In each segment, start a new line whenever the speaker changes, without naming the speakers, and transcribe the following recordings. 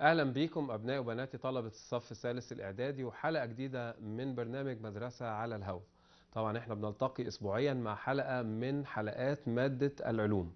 أهلا بيكم أبناء وبناتي طلبة الصف الثالث الإعدادي وحلقة جديدة من برنامج مدرسة على الهواء طبعا احنا بنلتقي أسبوعيا مع حلقة من حلقات مادة العلوم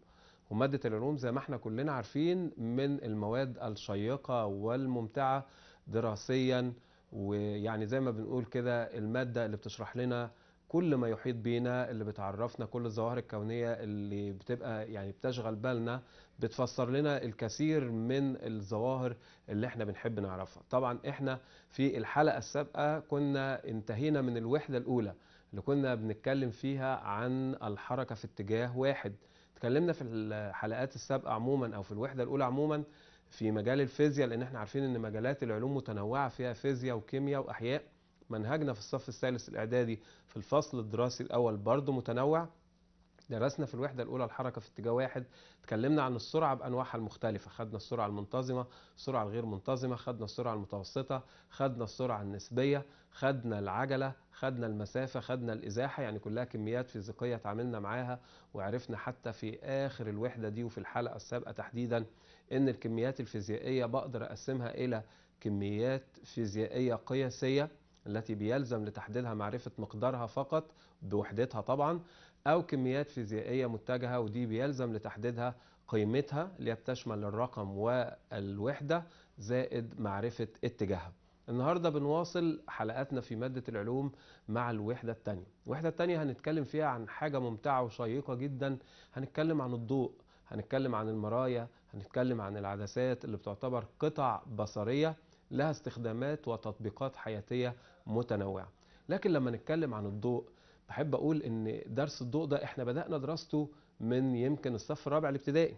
ومادة العلوم زي ما احنا كلنا عارفين من المواد الشيقة والممتعة دراسيا ويعني زي ما بنقول كده المادة اللي بتشرح لنا كل ما يحيط بينا اللي بتعرفنا كل الظواهر الكونية اللي بتبقى يعني بتشغل بالنا بتفسر لنا الكثير من الظواهر اللي احنا بنحب نعرفها طبعا احنا في الحلقة السابقة كنا انتهينا من الوحدة الأولى اللي كنا بنتكلم فيها عن الحركة في اتجاه واحد اتكلمنا في الحلقات السابقة عموما أو في الوحدة الأولى عموما في مجال الفيزياء لأن احنا عارفين إن مجالات العلوم متنوعة فيها فيزياء وكيمياء وأحياء منهجنا في الصف الثالث الإعدادي في الفصل الدراسي الأول برضه متنوع درسنا في الوحدة الأولى الحركة في اتجاه واحد اتكلمنا عن السرعة بأنواعها المختلفة خدنا السرعة المنتظمة السرعة الغير منتظمة خدنا السرعة المتوسطة خدنا السرعة النسبية خدنا العجلة خدنا المسافة خدنا الإزاحة يعني كلها كميات فيزيقية تعاملنا معاها وعرفنا حتى في آخر الوحدة دي وفي الحلقة السابقة تحديدا إن الكميات الفيزيائية بقدر أقسمها إلى كميات فيزيائية قياسية التي بيلزم لتحديدها معرفة مقدارها فقط بوحدتها طبعا أو كميات فيزيائية متجهة ودي بيلزم لتحديدها قيمتها اللي بتشمل الرقم والوحدة زائد معرفة اتجاهها النهاردة بنواصل حلقاتنا في مادة العلوم مع الوحدة الثانية الوحدة الثانية هنتكلم فيها عن حاجة ممتعة وشيقة جدا هنتكلم عن الضوء هنتكلم عن المرايا هنتكلم عن العدسات اللي بتعتبر قطع بصرية لها استخدامات وتطبيقات حياتية متنوعة لكن لما نتكلم عن الضوء بحب أقول إن درس الضوء ده إحنا بدأنا دراسته من يمكن الصف الرابع الابتدائي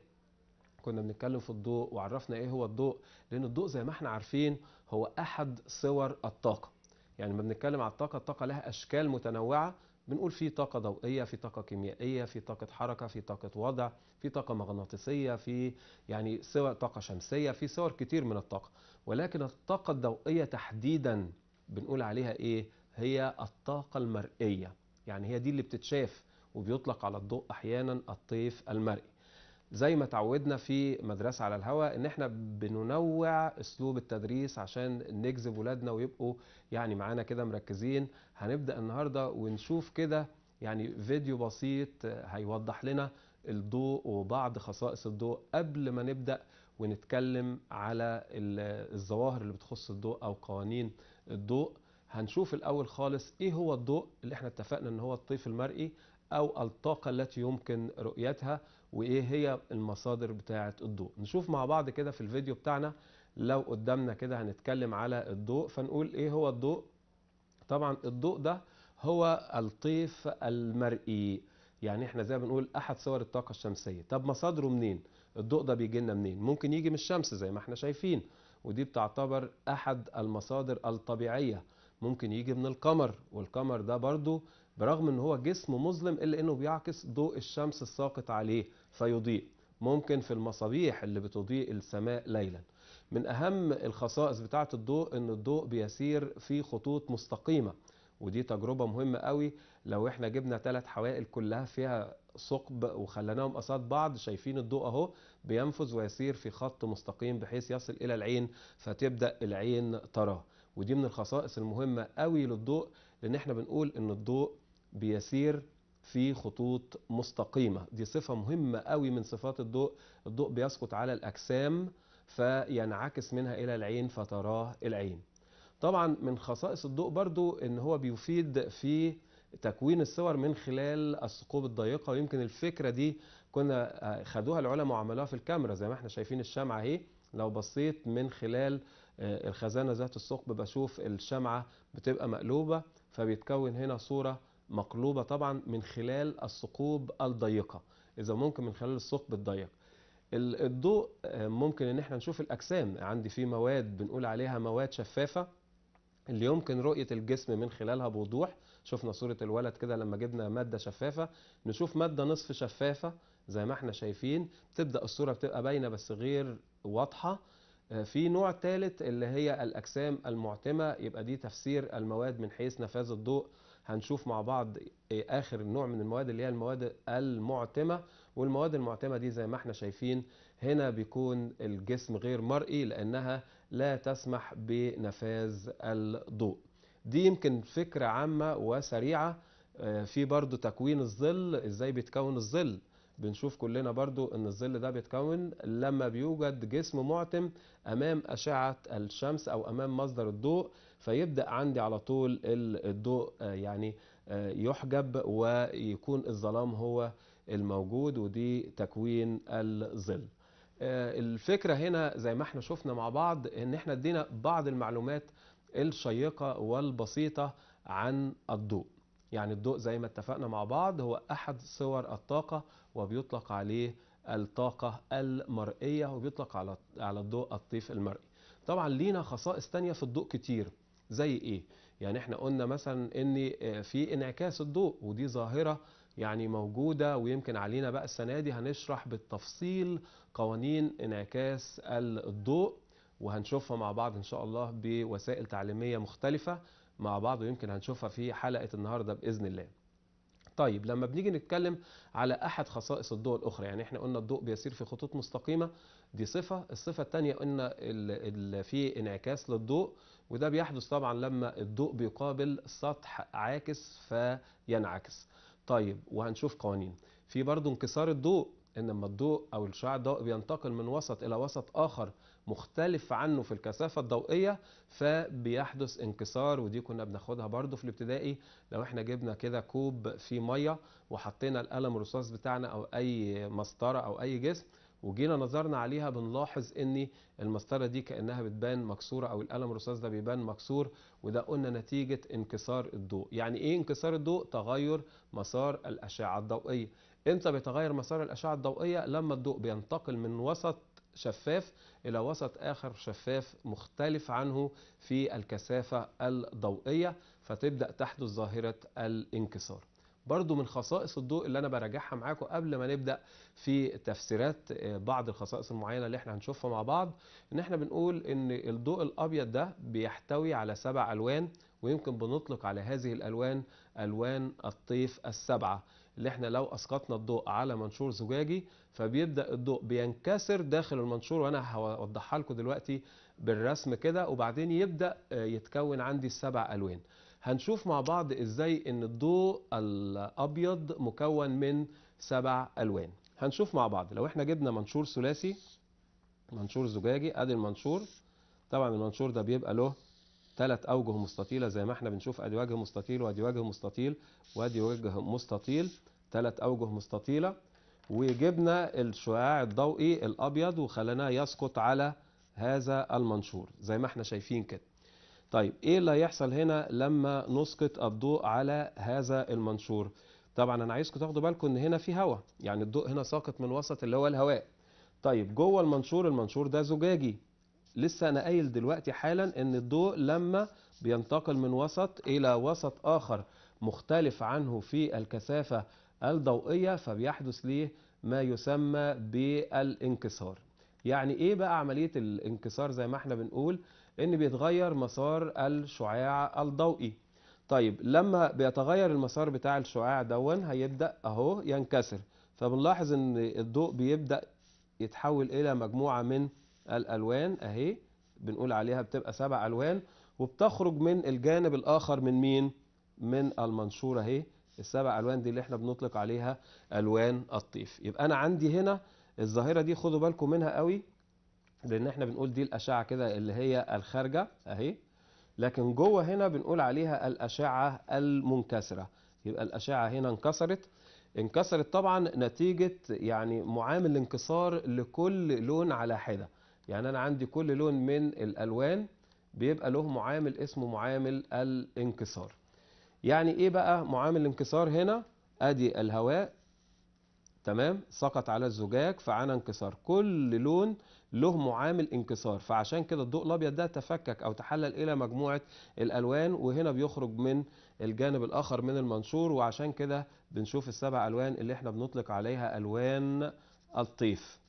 كنا بنتكلم في الضوء وعرفنا إيه هو الضوء لأن الضوء زي ما احنا عارفين هو أحد صور الطاقة يعني لما بنتكلم على الطاقة الطاقة لها أشكال متنوعة بنقول في طاقة ضوئية في طاقة كيميائية في طاقة حركة في طاقة وضع في طاقة مغناطيسية في يعني سوى طاقة شمسية في صور كتير من الطاقة ولكن الطاقة الضوئية تحديدا بنقول عليها ايه هي الطاقة المرئية يعني هي دي اللي بتتشاف وبيطلق على الضوء احيانا الطيف المرئي زي ما تعودنا في مدرسة على الهواء ان احنا بننوع اسلوب التدريس عشان نجذب ولادنا ويبقوا يعني معانا كده مركزين هنبدأ النهاردة ونشوف كده يعني فيديو بسيط هيوضح لنا الضوء وبعض خصائص الضوء قبل ما نبدأ ونتكلم على الظواهر اللي بتخص الضوء او قوانين الضوء هنشوف الاول خالص ايه هو الضوء اللي احنا اتفقنا ان هو الطيف المرئي او الطاقة التي يمكن رؤيتها وايه هي المصادر بتاعة الضوء نشوف مع بعض كده في الفيديو بتاعنا لو قدامنا كده هنتكلم على الضوء فنقول ايه هو الضوء طبعا الضوء ده هو الطيف المرئي يعني احنا زي ما بنقول احد صور الطاقة الشمسية طب مصادره منين؟ الضوء ده بيجي لنا منين ممكن يجي من الشمس زي ما احنا شايفين ودي بتعتبر احد المصادر الطبيعيه ممكن يجي من القمر والقمر ده برضو برغم ان هو جسم مظلم الا انه بيعكس ضوء الشمس الساقط عليه فيضيء ممكن في المصابيح اللي بتضيء السماء ليلا من اهم الخصائص بتاعه الضوء ان الضوء بيسير في خطوط مستقيمه ودي تجربه مهمه قوي لو احنا جبنا ثلاث حوائل كلها فيها ثقب وخليناهم قصاد بعض شايفين الضوء اهو بينفذ ويسير في خط مستقيم بحيث يصل الى العين فتبدا العين تراه ودي من الخصائص المهمه قوي للضوء لان احنا بنقول ان الضوء بيسير في خطوط مستقيمه دي صفه مهمه قوي من صفات الضوء الضوء بيسقط على الاجسام فينعكس منها الى العين فتراه العين طبعا من خصائص الضوء برضو ان هو بيفيد في تكوين الصور من خلال الثقوب الضيقه ويمكن الفكره دي كنا آه، خدوها العلماء وعملوها في الكاميرا زي ما احنا شايفين الشمعه اهي لو بصيت من خلال آه، الخزانه ذات الثقب بشوف الشمعه بتبقى مقلوبه فبيتكون هنا صوره مقلوبه طبعا من خلال الثقوب الضيقه اذا ممكن من خلال الثقب الضيق الضوء آه، ممكن ان احنا نشوف الاجسام عندي في مواد بنقول عليها مواد شفافه اللي يمكن رؤية الجسم من خلالها بوضوح شفنا صورة الولد كده لما جبنا مادة شفافة نشوف مادة نصف شفافة زي ما احنا شايفين تبدأ الصورة بتبقى باينة بس غير واضحة آه، في نوع ثالث اللي هي الأجسام المعتمة يبقى دي تفسير المواد من حيث نفاذ الضوء هنشوف مع بعض آه، آخر نوع من المواد اللي هي المواد المعتمة والمواد المعتمة دي زي ما احنا شايفين هنا بيكون الجسم غير مرئي لأنها لا تسمح بنفاذ الضوء دي يمكن فكرة عامة وسريعة آه، في برضو تكوين الظل ازاي بيتكون الظل بنشوف كلنا برضو ان الظل ده بيتكون لما بيوجد جسم معتم امام اشعة الشمس او امام مصدر الضوء فيبدأ عندي على طول الضوء آه، يعني آه، يحجب ويكون الظلام هو الموجود ودي تكوين الظل آه، الفكرة هنا زي ما احنا شفنا مع بعض ان احنا ادينا بعض المعلومات الشيقة والبسيطة عن الضوء يعني الضوء زي ما اتفقنا مع بعض هو احد صور الطاقة وبيطلق عليه الطاقة المرئية وبيطلق على على الضوء الطيف المرئي طبعا لينا خصائص تانية في الضوء كتير زي ايه يعني احنا قلنا مثلا ان آه، في انعكاس الضوء ودي ظاهرة يعني موجودة ويمكن علينا بقى السنة دي هنشرح بالتفصيل قوانين انعكاس الضوء وهنشوفها مع بعض ان شاء الله بوسائل تعليميه مختلفه مع بعض ويمكن هنشوفها في حلقه النهارده باذن الله. طيب لما بنيجي نتكلم على احد خصائص الضوء الاخرى يعني احنا قلنا الضوء بيسير في خطوط مستقيمه دي صفه الصفه الثانيه قلنا في انعكاس للضوء وده بيحدث طبعا لما الضوء بيقابل سطح عاكس فينعكس طيب وهنشوف قوانين في برضه انكسار الضوء إنما الضوء أو الشعاع الضوئي بينتقل من وسط إلى وسط آخر مختلف عنه في الكثافة الضوئية فبيحدث انكسار ودي كنا بناخدها برضو في الابتدائي لو احنا جبنا كده كوب فيه مية وحطينا القلم الرصاص بتاعنا أو أي مسطرة أو أي جسم وجينا نظرنا عليها بنلاحظ ان المسطره دي كانها بتبان مكسوره او القلم الرصاص ده بيبان مكسور وده قلنا نتيجه انكسار الضوء يعني ايه انكسار الضوء تغير مسار الاشعه الضوئيه امتى بيتغير مسار الاشعه الضوئيه لما الضوء بينتقل من وسط شفاف الى وسط اخر شفاف مختلف عنه في الكثافه الضوئيه فتبدا تحدث ظاهره الانكسار برضو من خصائص الضوء اللي انا براجعها معاكم قبل ما نبدا في تفسيرات آه، بعض الخصائص المعينه اللي احنا هنشوفها مع بعض ان احنا بنقول ان الضوء الابيض ده بيحتوي على سبع الوان ويمكن بنطلق على هذه الالوان الوان الطيف السبعه اللي احنا لو اسقطنا الضوء على منشور زجاجي فبيبدا الضوء بينكسر داخل المنشور وانا هوضحها لكم دلوقتي بالرسم كده وبعدين يبدا آه، يتكون عندي السبع الوان هنشوف مع بعض ازاي ان الضوء الابيض مكون من سبع الوان هنشوف مع بعض لو احنا جبنا منشور ثلاثي منشور زجاجي ادي المنشور طبعا المنشور ده بيبقى له ثلاث أوجه مستطيلة زي ما احنا بنشوف أدي وجه مستطيل وأدي وجه مستطيل وأدي وجه مستطيل ثلاث أوجه مستطيلة وجبنا الشعاع الضوئي الأبيض وخليناه يسقط على هذا المنشور زي ما احنا شايفين كده طيب ايه اللي هيحصل هنا لما نسقط الضوء على هذا المنشور طبعا انا عايزكم تاخدوا بالكم ان هنا في هواء يعني الضوء هنا ساقط من وسط اللي هو الهواء طيب جوه المنشور المنشور ده زجاجي لسه انا قايل دلوقتي حالا ان الضوء لما بينتقل من وسط الى وسط اخر مختلف عنه في الكثافة الضوئية فبيحدث ليه ما يسمى بالانكسار يعني ايه بقى عملية الانكسار زي ما احنا بنقول ان بيتغير مسار الشعاع الضوئي طيب لما بيتغير المسار بتاع الشعاع دون هيبدأ اهو ينكسر فبنلاحظ ان الضوء بيبدأ يتحول الى مجموعة من الألوان أهي بنقول عليها بتبقى سبع ألوان وبتخرج من الجانب الآخر من مين؟ من المنشورة أهي السبع ألوان دي اللي احنا بنطلق عليها ألوان الطيف يبقى أنا عندي هنا الظاهرة دي خدوا بالكم منها قوي لأن احنا بنقول دي الأشعة كده اللي هي الخارجة أهي لكن جوه هنا بنقول عليها الأشعة المنكسرة يبقى الأشعة هنا انكسرت انكسرت طبعا نتيجة يعني معامل الانكسار لكل لون على حدة يعني انا عندي كل لون من الالوان بيبقى له معامل اسمه معامل الانكسار يعني ايه بقى معامل الانكسار هنا ادي الهواء تمام سقط على الزجاج فعانى انكسار كل لون له معامل انكسار فعشان كده الضوء الابيض ده تفكك او تحلل الى مجموعه الالوان وهنا بيخرج من الجانب الاخر من المنشور وعشان كده بنشوف السبع الوان اللي احنا بنطلق عليها الوان الطيف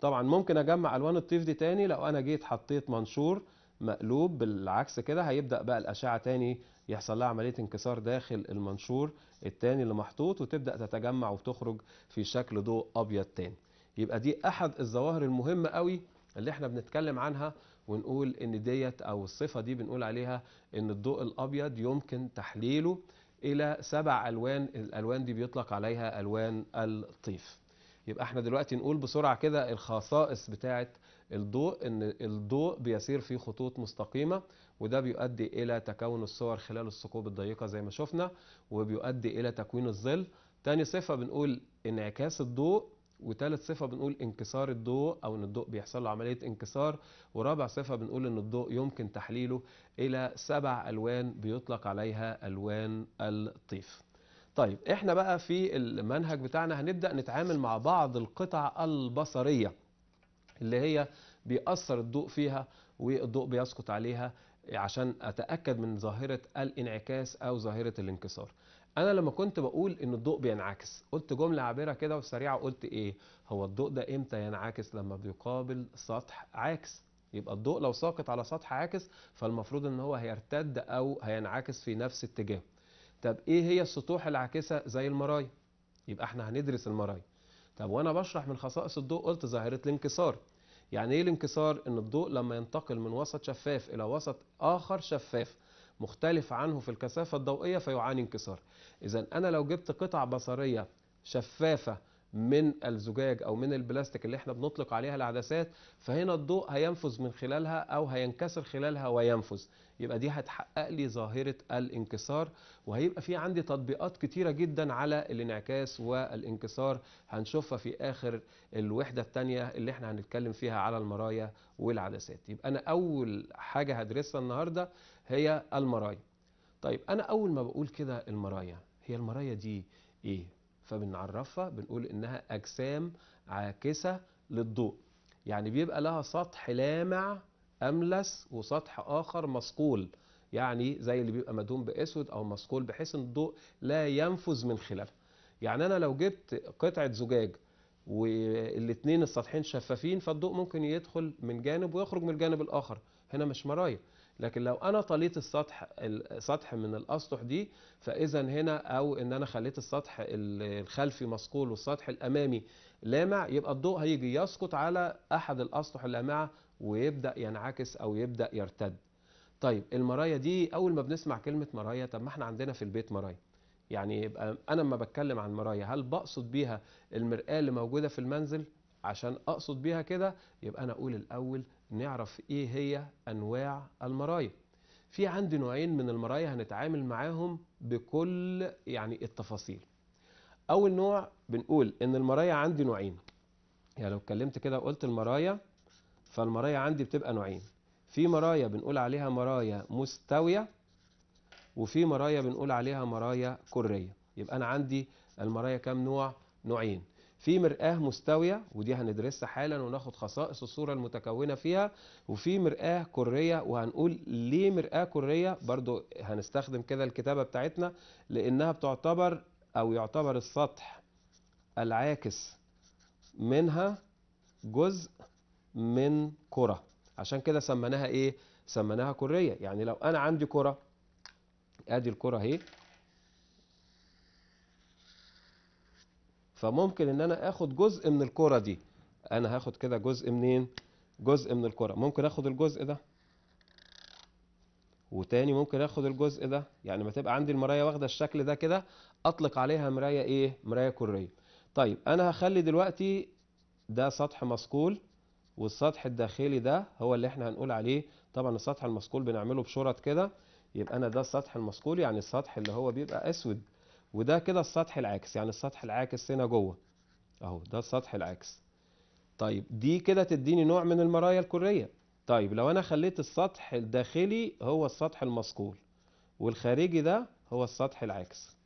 طبعا ممكن اجمع الوان الطيف دي تاني لو انا جيت حطيت منشور مقلوب بالعكس كده هيبدا بقى الاشعه تاني يحصل لها عمليه انكسار داخل المنشور التاني اللي محطوط وتبدا تتجمع وتخرج في شكل ضوء ابيض تاني يبقى دي احد الظواهر المهمه قوي اللي احنا بنتكلم عنها ونقول ان ديت او الصفه دي بنقول عليها ان الضوء الابيض يمكن تحليله الى سبع الوان الالوان دي بيطلق عليها الوان الطيف يبقى احنا دلوقتي نقول بسرعة كده الخصائص بتاعة الضوء ان الضوء بيسير في خطوط مستقيمة وده بيؤدي الى تكون الصور خلال الثقوب الضيقة زي ما شفنا وبيؤدي الى تكوين الظل تاني صفة بنقول انعكاس الضوء وتالت صفة بنقول انكسار الضوء أو إن الضوء بيحصل له عملية انكسار ورابع صفة بنقول إن الضوء يمكن تحليله إلى سبع ألوان بيطلق عليها ألوان الطيف طيب احنا بقى في المنهج بتاعنا هنبدأ نتعامل مع بعض القطع البصرية اللي هي بيأثر الضوء فيها والضوء بيسقط عليها عشان أتأكد من ظاهرة الانعكاس أو ظاهرة الانكسار أنا لما كنت بقول إن الضوء بينعكس قلت جملة عابرة كده وسريعة وقلت إيه هو الضوء ده إمتى ينعكس لما بيقابل سطح عاكس يبقى الضوء لو ساقط على سطح عاكس فالمفروض إن هو هيرتد أو هينعكس في نفس اتجاهه طب ايه هي السطوح العاكسه زي المرايا يبقى احنا هندرس المرايا طب وانا بشرح من خصائص الضوء قلت ظاهره الانكسار يعني ايه الانكسار ان الضوء لما ينتقل من وسط شفاف الى وسط اخر شفاف مختلف عنه في الكثافه الضوئيه فيعاني انكسار اذا انا لو جبت قطع بصريه شفافه من الزجاج او من البلاستيك اللي احنا بنطلق عليها العدسات فهنا الضوء هينفذ من خلالها او هينكسر خلالها وينفذ يبقى دي هتحقق لي ظاهرة الانكسار وهيبقى في عندي تطبيقات كتيرة جدا على الانعكاس والانكسار هنشوفها في اخر الوحدة الثانيه اللي احنا هنتكلم فيها على المرايا والعدسات يبقى انا اول حاجة هدرسها النهاردة هي المرايا طيب انا اول ما بقول كده المرايا هي المرايا دي ايه فبنعرفها بنقول انها اجسام عاكسه للضوء يعني بيبقى لها سطح لامع املس وسطح اخر مصقول يعني زي اللي بيبقى مدهون باسود او مصقول بحيث ان الضوء لا ينفذ من خلاله يعني انا لو جبت قطعه زجاج والاثنين السطحين شفافين فالضوء ممكن يدخل من جانب ويخرج من الجانب الاخر هنا مش مرايه لكن لو انا طليت السطح السطح من الاسطح دي فاذا هنا او ان انا خليت السطح الخلفي مصقول والسطح الامامي لامع يبقى الضوء هيجي يسقط على احد الاسطح اللامعه ويبدا ينعكس او يبدا يرتد طيب المرايا دي اول ما بنسمع كلمه مرايا طب ما احنا عندنا في البيت مرايا يعني يبقى انا لما بتكلم عن مرايا هل بقصد بيها المرآة اللي موجودة في المنزل عشان اقصد بيها كده يبقى انا اقول الاول نعرف ايه هي انواع المرايا في عندي نوعين من المرايا هنتعامل معاهم بكل يعني التفاصيل اول نوع بنقول ان المرايا عندي نوعين يعني لو اتكلمت كده وقلت المرايا فالمرايا عندي بتبقى نوعين في مرايا بنقول عليها مرايا مستويه وفي مرايا بنقول عليها مرايا كريه يبقى انا عندي المرايا كام نوع نوعين في مرآة مستوية ودي هندرسها حالا وناخد خصائص الصورة المتكونة فيها وفي مرآة كرية وهنقول ليه مرآة كرية برضو هنستخدم كده الكتابة بتاعتنا لأنها بتعتبر أو يعتبر السطح العاكس منها جزء من كرة عشان كده سميناها إيه؟ سميناها كرية يعني لو أنا عندي كرة ادي الكرة اهي فممكن ان انا اخد جزء من الكرة دي انا هاخد كده جزء منين جزء من الكرة ممكن اخد الجزء ده وتاني ممكن اخد الجزء ده يعني ما تبقى عندي المرايه واخده الشكل ده كده اطلق عليها مرايه ايه مرايه كريه طيب انا هخلي دلوقتي ده سطح مسقول والسطح الداخلي ده هو اللي احنا هنقول عليه طبعا السطح المسقول بنعمله بشرط كده يبقى انا ده السطح المسقول يعني السطح اللي هو بيبقى اسود وده كده السطح العاكس يعني السطح العاكس هنا جوه اهو ده السطح العاكس طيب دي كده تديني نوع من المرايا الكريه طيب لو انا خليت السطح الداخلي هو السطح المصقول والخارجي ده هو السطح العاكس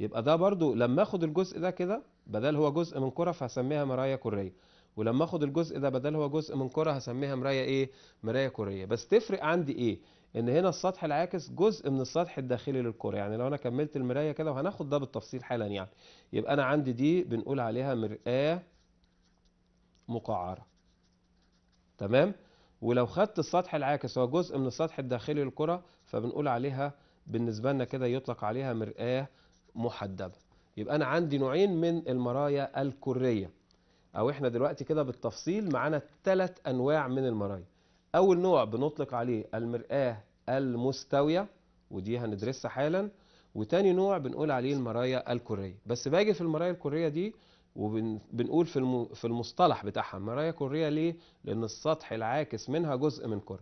يبقى ده برضو لما اخد الجزء ده كده بدل هو جزء من كرة فهسميها مرايا كرية ولما اخد الجزء ده بدل هو جزء من كرة هسميها مرايا ايه مرايا كرية بس تفرق عندي ايه ان هنا السطح العاكس جزء من السطح الداخلي للكرة يعني لو انا كملت المراية كده وهناخد ده بالتفصيل حالا يعني يبقى انا عندي دي بنقول عليها مرآة مقعرة تمام ولو خدت السطح العاكس هو جزء من السطح الداخلي للكرة فبنقول عليها بالنسبة لنا كده يطلق عليها مرآة محدبة يبقى انا عندي نوعين من المرايا الكرية او احنا دلوقتي كده بالتفصيل معانا ثلاث انواع من المرايا أول نوع بنطلق عليه المرآة المستوية ودي هندرسها حالا وتاني نوع بنقول عليه المرايا الكرية بس باجي في المرايا الكرية دي وبنقول في في المصطلح بتاعها مرايا كرية ليه؟ لأن السطح العاكس منها جزء من كرة.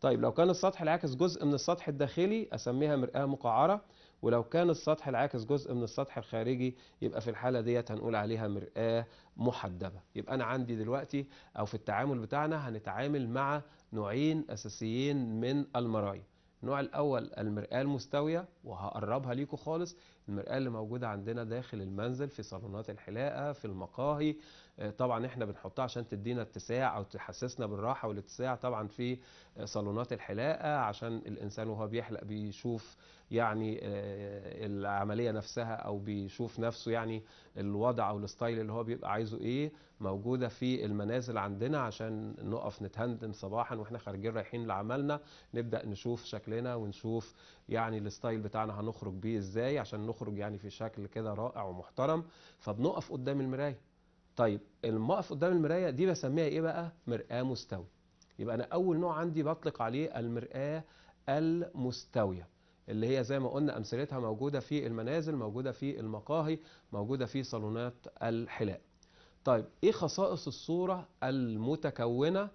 طيب لو كان السطح العاكس جزء من السطح الداخلي أسميها مرآة مقعرة ولو كان السطح العاكس جزء من السطح الخارجي يبقى في الحالة ديت هنقول عليها مرآة محدبة يبقى أنا عندي دلوقتي أو في التعامل بتاعنا هنتعامل مع نوعين أساسيين من المرايا النوع الأول المرآة المستوية وهقربها ليكو خالص المرآة اللي موجودة عندنا داخل المنزل في صالونات الحلاقة في المقاهي آه، طبعا احنا بنحطها عشان تدينا اتساع او تحسسنا بالراحه والاتساع طبعا في آه، صالونات الحلاقه عشان الانسان وهو بيحلق بيشوف يعني آه، العمليه نفسها او بيشوف نفسه يعني الوضع او الستايل اللي هو بيبقى عايزه ايه موجوده في المنازل عندنا عشان نقف نتهندم صباحا واحنا خارجين رايحين لعملنا نبدا نشوف شكلنا ونشوف يعني الستايل بتاعنا هنخرج بيه ازاي عشان نخرج يعني في شكل كده رائع ومحترم فبنقف قدام المرايه طيب المقف قدام المرايه دي بسميها ايه بقى مرآه مستوي يبقى انا اول نوع عندي بطلق عليه المرآه المستويه اللي هي زي ما قلنا امثلتها موجوده في المنازل موجوده في المقاهي موجوده في صالونات الحلاق طيب ايه خصائص الصوره المتكونه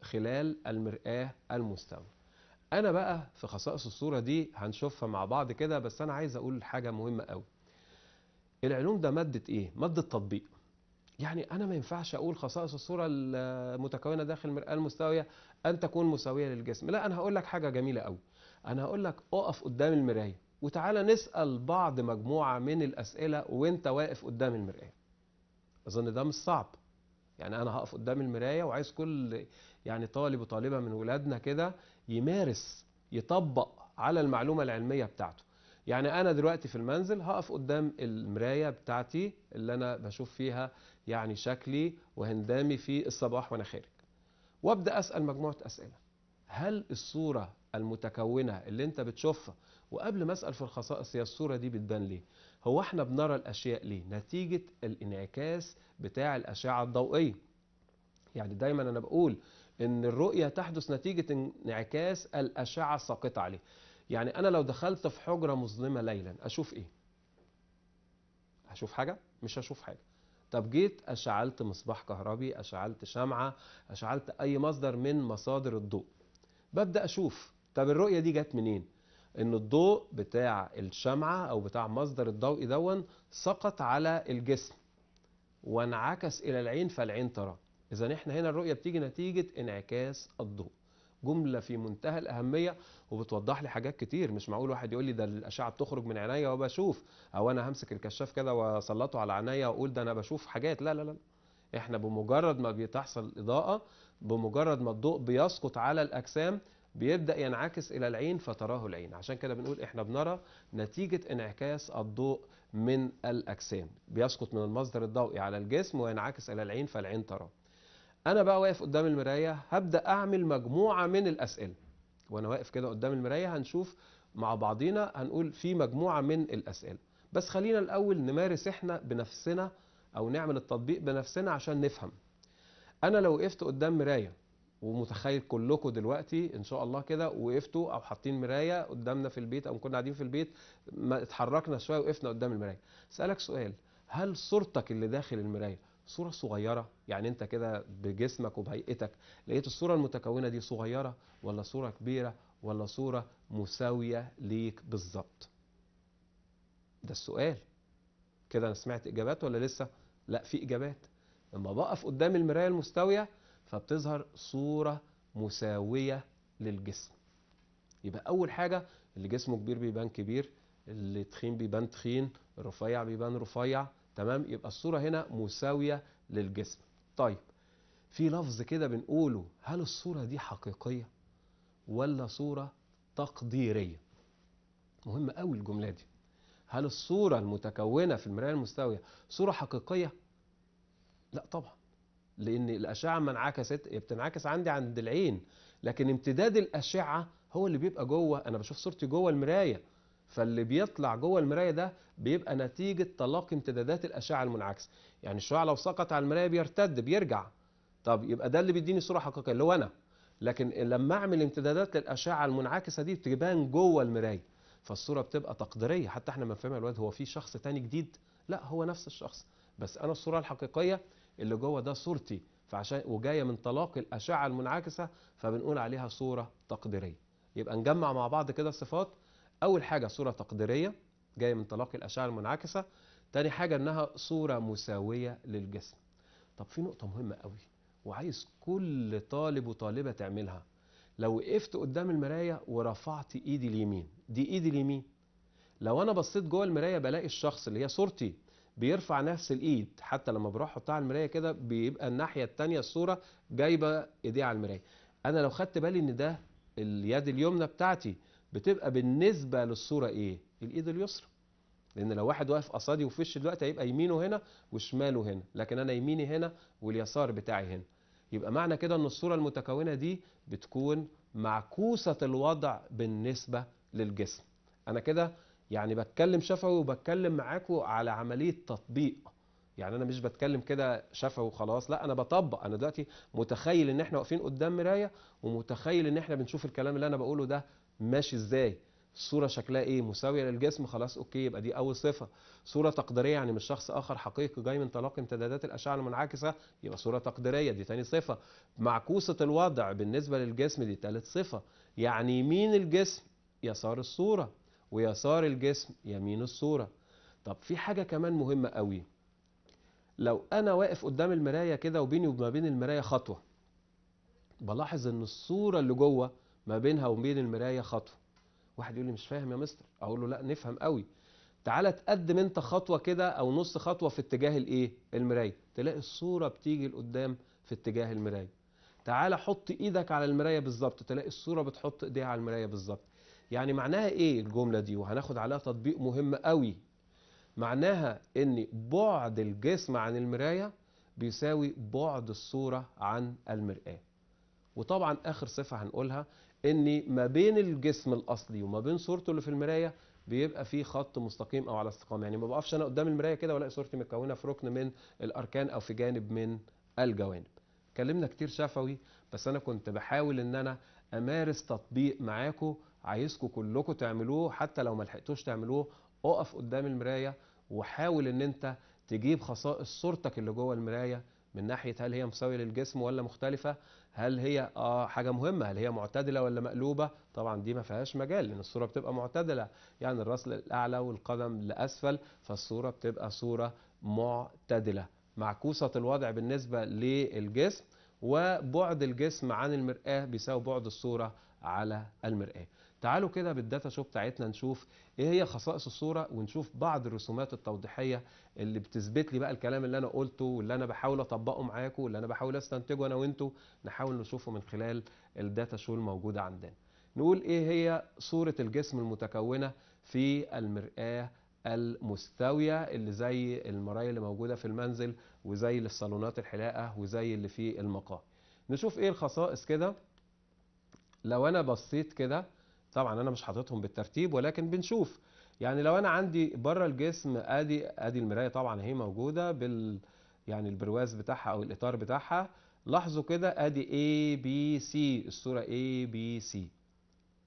خلال المرآه المستويه انا بقى في خصائص الصوره دي هنشوفها مع بعض كده بس انا عايز اقول حاجه مهمه قوي العلوم ده ماده ايه ماده تطبيق يعني انا ما ينفعش اقول خصائص الصوره المتكونه داخل المرآة المستويه ان تكون مساويه للجسم لا انا هقول لك حاجه جميله قوي انا هقول لك اقف قدام المرايه وتعالى نسال بعض مجموعه من الاسئله وانت واقف قدام المرايه اظن ده مش صعب يعني انا هقف قدام المرايه وعايز كل يعني طالب وطالبه من ولادنا كده يمارس يطبق على المعلومه العلميه بتاعته يعني انا دلوقتي في المنزل هقف قدام المرايه بتاعتي اللي انا بشوف فيها يعني شكلي وهندامي في الصباح وانا خارج وابدا اسال مجموعه اسئله هل الصوره المتكونه اللي انت بتشوفها وقبل ما اسال في الخصائص هي الصوره دي بتبان ليه هو احنا بنرى الاشياء ليه نتيجه الانعكاس بتاع الاشعه الضوئيه يعني دايما انا بقول ان الرؤيه تحدث نتيجه انعكاس الاشعه الساقطه عليه يعني انا لو دخلت في حجره مظلمه ليلا اشوف ايه هشوف حاجه مش هشوف حاجه طب جيت اشعلت مصباح كهربي اشعلت شمعه اشعلت اي مصدر من مصادر الضوء ببدا اشوف طب الرؤيه دي جت منين ان الضوء بتاع الشمعه او بتاع مصدر الضوء دون سقط على الجسم وانعكس الى العين فالعين تراه اذا احنا هنا الرؤيه بتيجي نتيجه انعكاس الضوء جملة في منتهى الأهمية وبتوضح لي حاجات كتير مش معقول واحد يقول لي ده الأشعة بتخرج من عينيا وبشوف أو أنا همسك الكشاف كده وأسلطه على عينيا وأقول ده أنا بشوف حاجات لا لا لا إحنا بمجرد ما بيتحصل إضاءة بمجرد ما الضوء بيسقط على الأجسام بيبدأ ينعكس إلى العين فتراه العين عشان كده بنقول إحنا بنرى نتيجة انعكاس الضوء من الأجسام بيسقط من المصدر الضوئي على الجسم وينعكس إلى العين فالعين تراه انا بقى واقف قدام المرايه هبدا اعمل مجموعه من الاسئله وانا واقف كده قدام المرايه هنشوف مع بعضينا هنقول في مجموعه من الاسئله بس خلينا الاول نمارس احنا بنفسنا او نعمل التطبيق بنفسنا عشان نفهم انا لو وقفت قدام مرايه ومتخيل كلكم دلوقتي ان شاء الله كده وقفتوا او حاطين مرايه قدامنا في البيت او كنا قاعدين في البيت ما اتحركنا شويه وقفنا قدام المرايه اسالك سؤال هل صورتك اللي داخل المرايه صورة صغيرة يعني انت كده بجسمك وبهيئتك لقيت الصورة المتكونة دي صغيرة ولا صورة كبيرة ولا صورة مساوية ليك بالظبط ده السؤال كده انا سمعت اجابات ولا لسه لا في اجابات لما بقف قدام المراية المستوية فبتظهر صورة مساوية للجسم يبقى اول حاجة اللي جسمه كبير بيبان كبير اللي تخين بيبان تخين رفيع بيبان رفيع تمام يبقى الصورة هنا مساوية للجسم طيب في لفظ كده بنقوله هل الصورة دي حقيقية ولا صورة تقديرية مهم قوي الجملة دي هل الصورة المتكونة في المراية المستوية صورة حقيقية لا طبعا لأن الأشعة ما انعكست بتنعكس عندي عند العين لكن امتداد الأشعة هو اللي بيبقى جوه أنا بشوف صورتي جوه المراية فاللي بيطلع جوه المرايه ده بيبقى نتيجه تلاقي امتدادات الاشعه المنعكسه يعني الشعاع لو سقط على المرايه بيرتد بيرجع طب يبقى ده اللي بيديني صوره حقيقيه اللي هو انا لكن لما اعمل امتدادات للاشعه المنعكسه دي بتبان جوه المرايه فالصوره بتبقى تقديريه حتى احنا ما بنفهمها الواد هو في شخص تاني جديد لا هو نفس الشخص بس انا الصوره الحقيقيه اللي جوه ده صورتي فعشان وجايه من تلاقي الاشعه المنعكسه فبنقول عليها صوره تقديريه يبقى نجمع مع بعض كده الصفات أول حاجة صورة تقديرية جاية من تلاقي الأشعة المنعكسة تاني حاجة إنها صورة مساوية للجسم طب في نقطة مهمة قوي وعايز كل طالب وطالبة تعملها لو وقفت قدام المراية ورفعت إيدي اليمين دي إيدي اليمين لو أنا بصيت جوه المراية بلاقي الشخص اللي هي صورتي بيرفع نفس الإيد حتى لما بروح أحطها على المراية كده بيبقى الناحية التانية الصورة جايبة إيديه على المراية أنا لو خدت بالي إن ده اليد اليمنى بتاعتي بتبقى بالنسبة للصورة ايه الايد اليسرى لان لو واحد واقف قصادي وفش دلوقتي هيبقى يمينه هنا وشماله هنا لكن انا يميني هنا واليسار بتاعي هنا يبقى معنى كده ان الصورة المتكونة دي بتكون معكوسة الوضع بالنسبة للجسم انا كده يعني بتكلم شفوي وبتكلم معاكم على عملية تطبيق يعني انا مش بتكلم كده شفوي وخلاص لا انا بطبق انا دلوقتي متخيل ان احنا واقفين قدام مرايه ومتخيل ان احنا بنشوف الكلام اللي انا بقوله ده ماشي ازاي الصوره شكلها ايه مساويه للجسم خلاص اوكي يبقى دي اول صفه صوره تقديريه يعني مش شخص اخر حقيقي جاي من تلاقي امتدادات الاشعه المنعكسه يبقى صوره تقديريه دي ثاني صفه معكوسه الوضع بالنسبه للجسم دي ثالث صفه يعني يمين الجسم يسار الصوره ويسار الجسم يمين الصوره طب في حاجه كمان مهمه قوي لو انا واقف قدام المرايه كده وبيني وما بين المرايه خطوه بلاحظ ان الصوره اللي جوه ما بينها وبين المرايه خطوه واحد يقول لي مش فاهم يا مستر اقول له لا نفهم قوي تعالى تقدم انت خطوه كده او نص خطوه في اتجاه الايه المرايه تلاقي الصوره بتيجي لقدام في اتجاه المرايه تعالى حط ايدك على المرايه بالظبط تلاقي الصوره بتحط ايديها على المرايه بالظبط يعني معناها ايه الجمله دي وهناخد عليها تطبيق مهم قوي معناها ان بعد الجسم عن المرايه بيساوي بعد الصوره عن المراه وطبعا اخر صفه هنقولها ان ما بين الجسم الاصلي وما بين صورته اللي في المرايه بيبقى في خط مستقيم او على استقامه يعني ما بقفش انا قدام المرايه كده والاقي صورتي متكونه في ركن من الاركان او في جانب من الجوانب اتكلمنا كتير شفوي بس انا كنت بحاول ان انا امارس تطبيق معاكم عايزكم كلكم تعملوه حتى لو ما لحقتوش تعملوه اقف قدام المرايه وحاول ان انت تجيب خصائص صورتك اللي جوه المرايه من ناحيه هل هي مساويه للجسم ولا مختلفه هل هي اه حاجه مهمه هل هي معتدله ولا مقلوبه طبعا دي ما فيهاش مجال لان الصوره بتبقى معتدله يعني الراس للاعلى والقدم لاسفل فالصوره بتبقى صوره معتدله معكوسه الوضع بالنسبه للجسم وبعد الجسم عن المرآة بيساوي بعد الصورة على المرآة تعالوا كده بالداتا شو بتاعتنا نشوف ايه هي خصائص الصوره ونشوف بعض الرسومات التوضيحيه اللي بتثبت لي بقى الكلام اللي انا قلته واللي انا بحاول اطبقه معاكم واللي انا بحاول استنتجه انا وانتوا نحاول نشوفه من خلال الداتا شو الموجوده عندنا نقول ايه هي صوره الجسم المتكونه في المراه المستوية اللي زي المراية اللي موجودة في المنزل وزي الصالونات الحلاقة وزي اللي في المقاهي نشوف ايه الخصائص كده لو انا بصيت كده طبعا انا مش حاططهم بالترتيب ولكن بنشوف يعني لو انا عندي بره الجسم ادي ادي المرايه طبعا هي موجوده بال يعني البرواز بتاعها او الاطار بتاعها لاحظوا كده ادي A B C الصوره A B C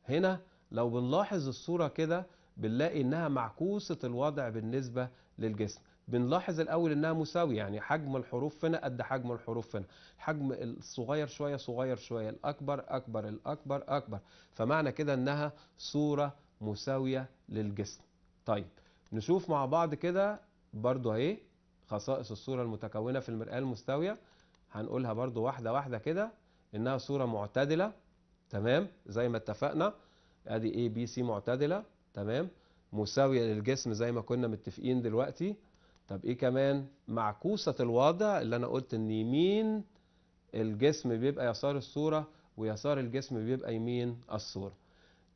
هنا لو بنلاحظ الصوره كده بنلاقي انها معكوسه الوضع بالنسبه للجسم بنلاحظ الاول انها مساويه يعني حجم الحروف فينا قد حجم الحروف فينا حجم الصغير شويه صغير شويه الاكبر اكبر الاكبر اكبر فمعنى كده انها صوره مساويه للجسم طيب نشوف مع بعض كده برضو اهي خصائص الصوره المتكونه في المرآة المستويه هنقولها برضو واحده واحده كده انها صوره معتدله تمام زي ما اتفقنا ادي اي بي سي معتدله تمام مساويه للجسم زي ما كنا متفقين دلوقتي طب ايه كمان معكوسة الوضع اللي انا قلت ان يمين الجسم بيبقى يسار الصورة ويسار الجسم بيبقى يمين الصورة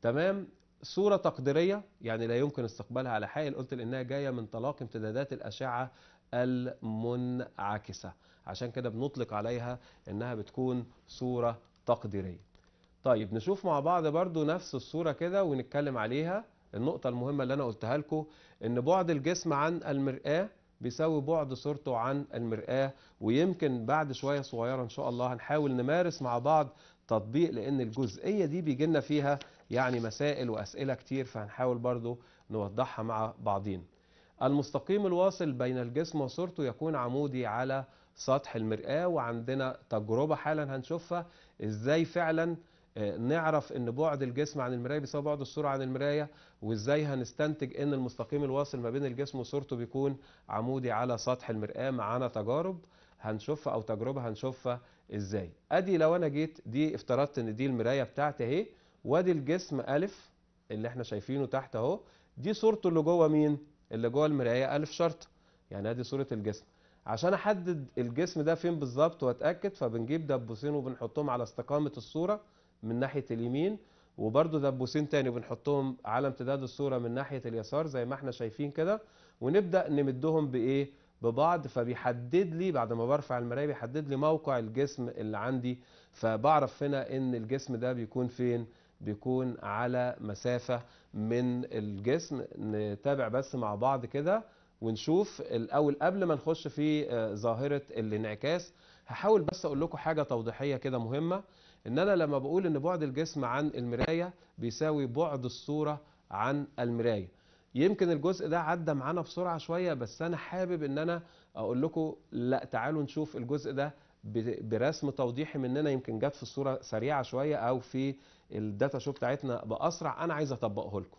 تمام صورة تقديرية يعني لا يمكن استقبالها على حائل قلت لانها جاية من طلاق امتدادات الاشعة المنعكسة عشان كده بنطلق عليها انها بتكون صورة تقديرية طيب نشوف مع بعض برضو نفس الصورة كده ونتكلم عليها النقطة المهمة اللي انا قلتها لكم ان بعد الجسم عن المرآة بيساوي بعد صورته عن المرآة ويمكن بعد شوية صغيرة إن شاء الله هنحاول نمارس مع بعض تطبيق لأن الجزئية دي بيجي لنا فيها يعني مسائل وأسئلة كتير فهنحاول برضو نوضحها مع بعضين المستقيم الواصل بين الجسم وصورته يكون عمودي على سطح المرآة وعندنا تجربة حالا هنشوفها إزاي فعلا آه، نعرف ان بعد الجسم عن المرايه بيساوي بعد الصوره عن المرايه وازاي هنستنتج ان المستقيم الواصل ما بين الجسم وصورته بيكون عمودي على سطح المراه معانا تجارب هنشوفها او تجربه هنشوفها ازاي ادي لو انا جيت دي افترضت ان دي المرايه بتاعتي اهي وادي الجسم الف اللي احنا شايفينه تحت اهو دي صورته اللي جوه مين اللي جوه المرايه الف شرط يعني ادي صوره الجسم عشان احدد الجسم ده فين بالظبط واتاكد فبنجيب دبوسين وبنحطهم على استقامه الصوره من ناحيه اليمين وبرده دبوسين تاني بنحطهم على امتداد الصوره من ناحيه اليسار زي ما احنا شايفين كده ونبدا نمدهم بايه ببعض فبيحدد لي بعد ما برفع المرايه بيحدد لي موقع الجسم اللي عندي فبعرف هنا ان الجسم ده بيكون فين بيكون على مسافه من الجسم نتابع بس مع بعض كده ونشوف الاول قبل ما نخش في آه، ظاهره الانعكاس هحاول بس اقول لكم حاجه توضيحيه كده مهمه ان انا لما بقول ان بعد الجسم عن المرايه بيساوي بعد الصوره عن المرايه يمكن الجزء ده عدى معانا بسرعه شويه بس انا حابب ان انا اقول لكم لا تعالوا نشوف الجزء ده برسم توضيحي مننا يمكن جت في الصوره سريعه شويه او في الداتا شو بتاعتنا باسرع انا عايز اطبقه لكم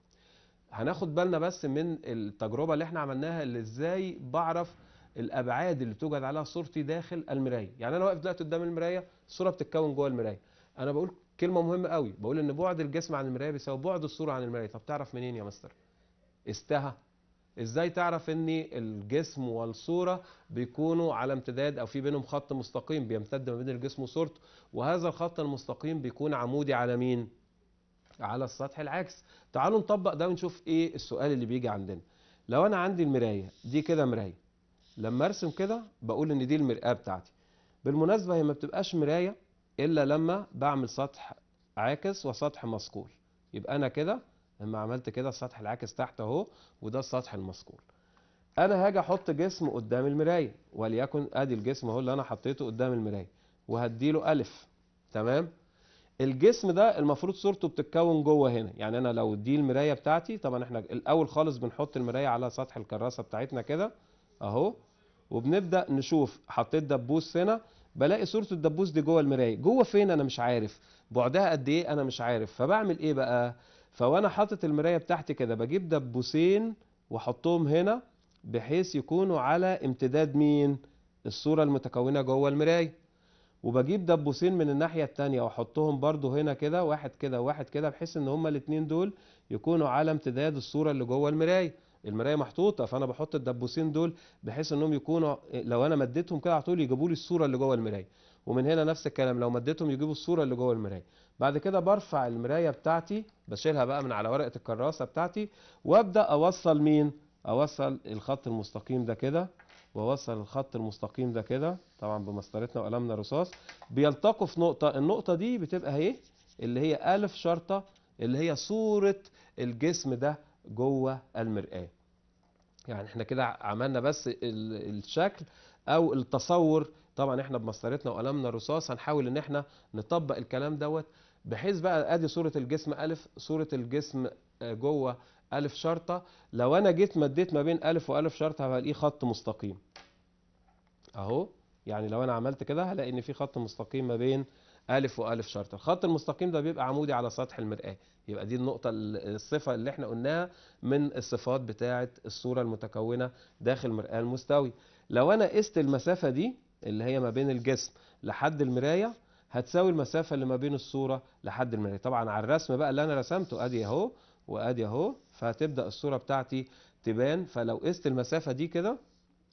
هناخد بالنا بس من التجربه اللي احنا عملناها اللي ازاي بعرف الابعاد اللي توجد عليها صورتي داخل المرايه يعني انا واقف دلوقتي قدام المرايه الصوره بتتكون جوه المرايه انا بقول كلمه مهمه قوي بقول ان بعد الجسم عن المرايه بيساوي بعد الصوره عن المرايه طب تعرف منين يا مستر استها ازاي تعرف ان الجسم والصوره بيكونوا على امتداد او في بينهم خط مستقيم بيمتد ما بين الجسم وصورته وهذا الخط المستقيم بيكون عمودي على مين على السطح العكس تعالوا نطبق ده ونشوف ايه السؤال اللي بيجي عندنا لو انا عندي المرايه دي كده مرايه لما ارسم كده بقول ان دي المرآة بتاعتي بالمناسبة هي ما بتبقاش مراية إلا لما بعمل سطح عاكس وسطح مسكول يبقى أنا كده لما عملت كده السطح العاكس تحت أهو وده السطح المسكول أنا هاجي أحط جسم قدام المراية وليكن أدي الجسم أهو اللي أنا حطيته قدام المراية وهديله ألف تمام الجسم ده المفروض صورته بتتكون جوه هنا يعني انا لو دي المرايه بتاعتي طبعا احنا الاول خالص بنحط المرايه على سطح الكراسه بتاعتنا كده اهو وبنبدا نشوف حطيت دبوس هنا بلاقي صورة الدبوس دي جوه المراية جوه فين انا مش عارف بعدها قد ايه انا مش عارف فبعمل ايه بقى فوانا حاطط المراية بتاعتي كده بجيب دبوسين واحطهم هنا بحيث يكونوا على امتداد مين الصورة المتكونة جوه المراية وبجيب دبوسين من الناحية التانية واحطهم برضو هنا كده واحد كده وواحد كده بحيث ان هما الاتنين دول يكونوا على امتداد الصورة اللي جوه المراية المرايه محطوطه فانا بحط الدبوسين دول بحيث انهم يكونوا لو انا مديتهم كده على طول يجيبوا لي الصوره اللي جوه المرايه ومن هنا نفس الكلام لو مديتهم يجيبوا الصوره اللي جوه المرايه بعد كده برفع المرايه بتاعتي بشيلها بقى من على ورقه الكراسه بتاعتي وابدا اوصل مين اوصل الخط المستقيم ده كده واوصل الخط المستقيم ده كده طبعا بمسطرتنا وقلمنا رصاص بيلتقوا في نقطه النقطه دي بتبقى اهي اللي هي الف شرطه اللي هي صوره الجسم ده جوه المرآة يعني احنا كده عملنا بس الشكل او التصور طبعا احنا بمسطرتنا وقلمنا رصاص هنحاول ان احنا نطبق الكلام دوت بحيث بقى ادي صورة الجسم الف صورة الجسم جوه الف شرطة لو انا جيت مديت ما بين الف والف شرطة هلاقيه خط مستقيم اهو يعني لو انا عملت كده هلاقي ان في خط مستقيم ما بين ألف وألف شرط الخط المستقيم ده بيبقى عمودي على سطح المرآة يبقى دي النقطة الصفة اللي احنا قلناها من الصفات بتاعة الصورة المتكونة داخل المرآة المستوي لو أنا قست المسافة دي اللي هي ما بين الجسم لحد المراية هتساوي المسافة اللي ما بين الصورة لحد المراية طبعا على الرسم بقى اللي أنا رسمته أدي أهو وأدي أهو فهتبدأ الصورة بتاعتي تبان فلو قست المسافة دي كده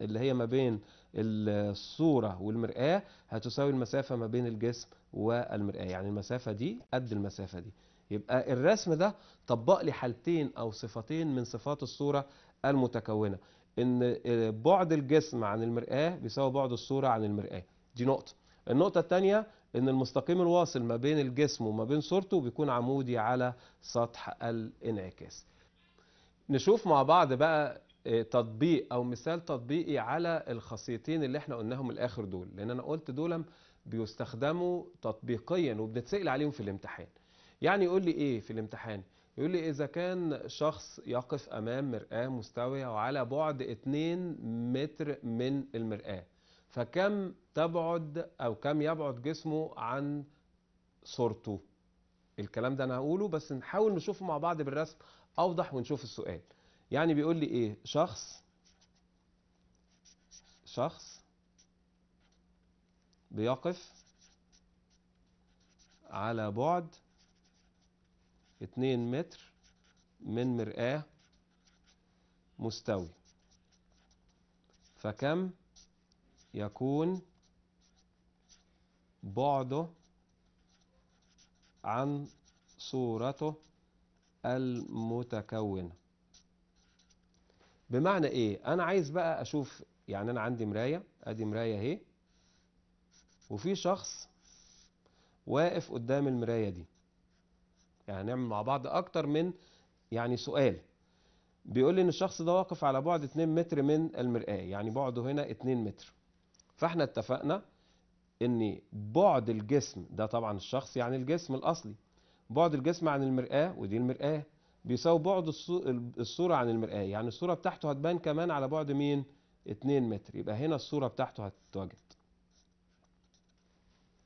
اللي هي ما بين الصورة والمرآة هتساوي المسافة ما بين الجسم والمرآة يعني المسافة دي قد المسافة دي يبقى الرسم ده طبق لي حالتين أو صفتين من صفات الصورة المتكونة إن آه، بعد الجسم عن المرآة بيساوي بعد الصورة عن المرآة دي نقطة النقطة الثانية إن المستقيم الواصل ما بين الجسم وما بين صورته بيكون عمودي على سطح الانعكاس نشوف مع بعض بقى آه، تطبيق او مثال تطبيقي على الخاصيتين اللي احنا قلناهم الاخر دول لان انا قلت دول بيستخدموا تطبيقيا وبنتسال عليهم في الامتحان يعني يقول لي ايه في الامتحان يقول لي اذا كان شخص يقف امام مرآة مستوية وعلى بعد 2 متر من المرآة فكم تبعد او كم يبعد جسمه عن صورته الكلام ده انا هقوله بس نحاول نشوفه مع بعض بالرسم اوضح ونشوف السؤال يعني بيقول لي ايه شخص شخص بيقف على بعد اتنين متر من مرآة مستوي فكم يكون بعده عن صورته المتكونة بمعنى ايه انا عايز بقى اشوف يعني انا عندي مرايه ادي مرايه اهي وفي شخص واقف قدام المرايه دي يعني نعمل مع بعض اكتر من يعني سؤال بيقول لي ان الشخص ده واقف على بعد 2 متر من المرآة يعني بعده هنا 2 متر فاحنا اتفقنا ان بعد الجسم ده طبعا الشخص يعني الجسم الاصلي بعد الجسم عن المرآة ودي المرآة بيساوي بعد الصورة عن المرآة يعني الصورة بتاعته هتبان كمان على بعد مين 2 متر يبقى هنا الصورة بتاعته هتتوجد